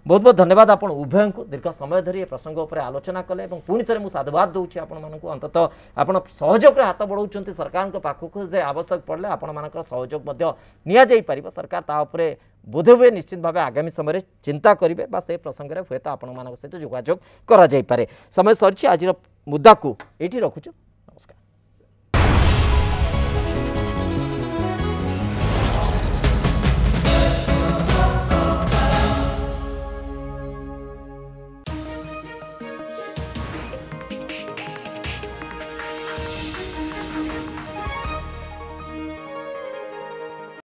ବହୁତ ବହୁତ ଧନ୍ୟବାଦ ଆପଣ ଉଭୟଙ୍କୁ ଦୀର୍ଘ ସମୟ ଧରି ଏ ପ୍ରସଙ୍ଗ ଉପରେ ଆଲୋଚନା କଲେ ଏବଂ ପୁଣି ଥରେ ମୁଁ ସାଧୁବାଦ ଦେଉଛି ଆପଣମାନଙ୍କୁ ଅନ୍ତତଃ ଆପଣ ସହଯୋଗରେ ହାତ ବଢ଼ାଉଛନ୍ତି ସରକାରଙ୍କ ପାଖକୁ ଯେ ଆବଶ୍ୟକ ପଡ଼ିଲେ ଆପଣମାନଙ୍କର ସହଯୋଗ ମଧ୍ୟ ନିଆଯାଇପାରିବ ସରକାର ତା ଉପରେ ବୋଧ ହୁଏ ନିଶ୍ଚିତ ଭାବେ ଆଗାମୀ ସମୟରେ ଚିନ୍ତା କରିବେ ବା ସେ ପ୍ରସଙ୍ଗରେ ହୁଏତ ଆପଣମାନଙ୍କ ସହିତ ଯୋଗାଯୋଗ କରାଯାଇପାରେ ସମୟ ସରିଛି ଆଜିର ମୁଦାକୁ ଏଇଠି ରଖୁଛୁ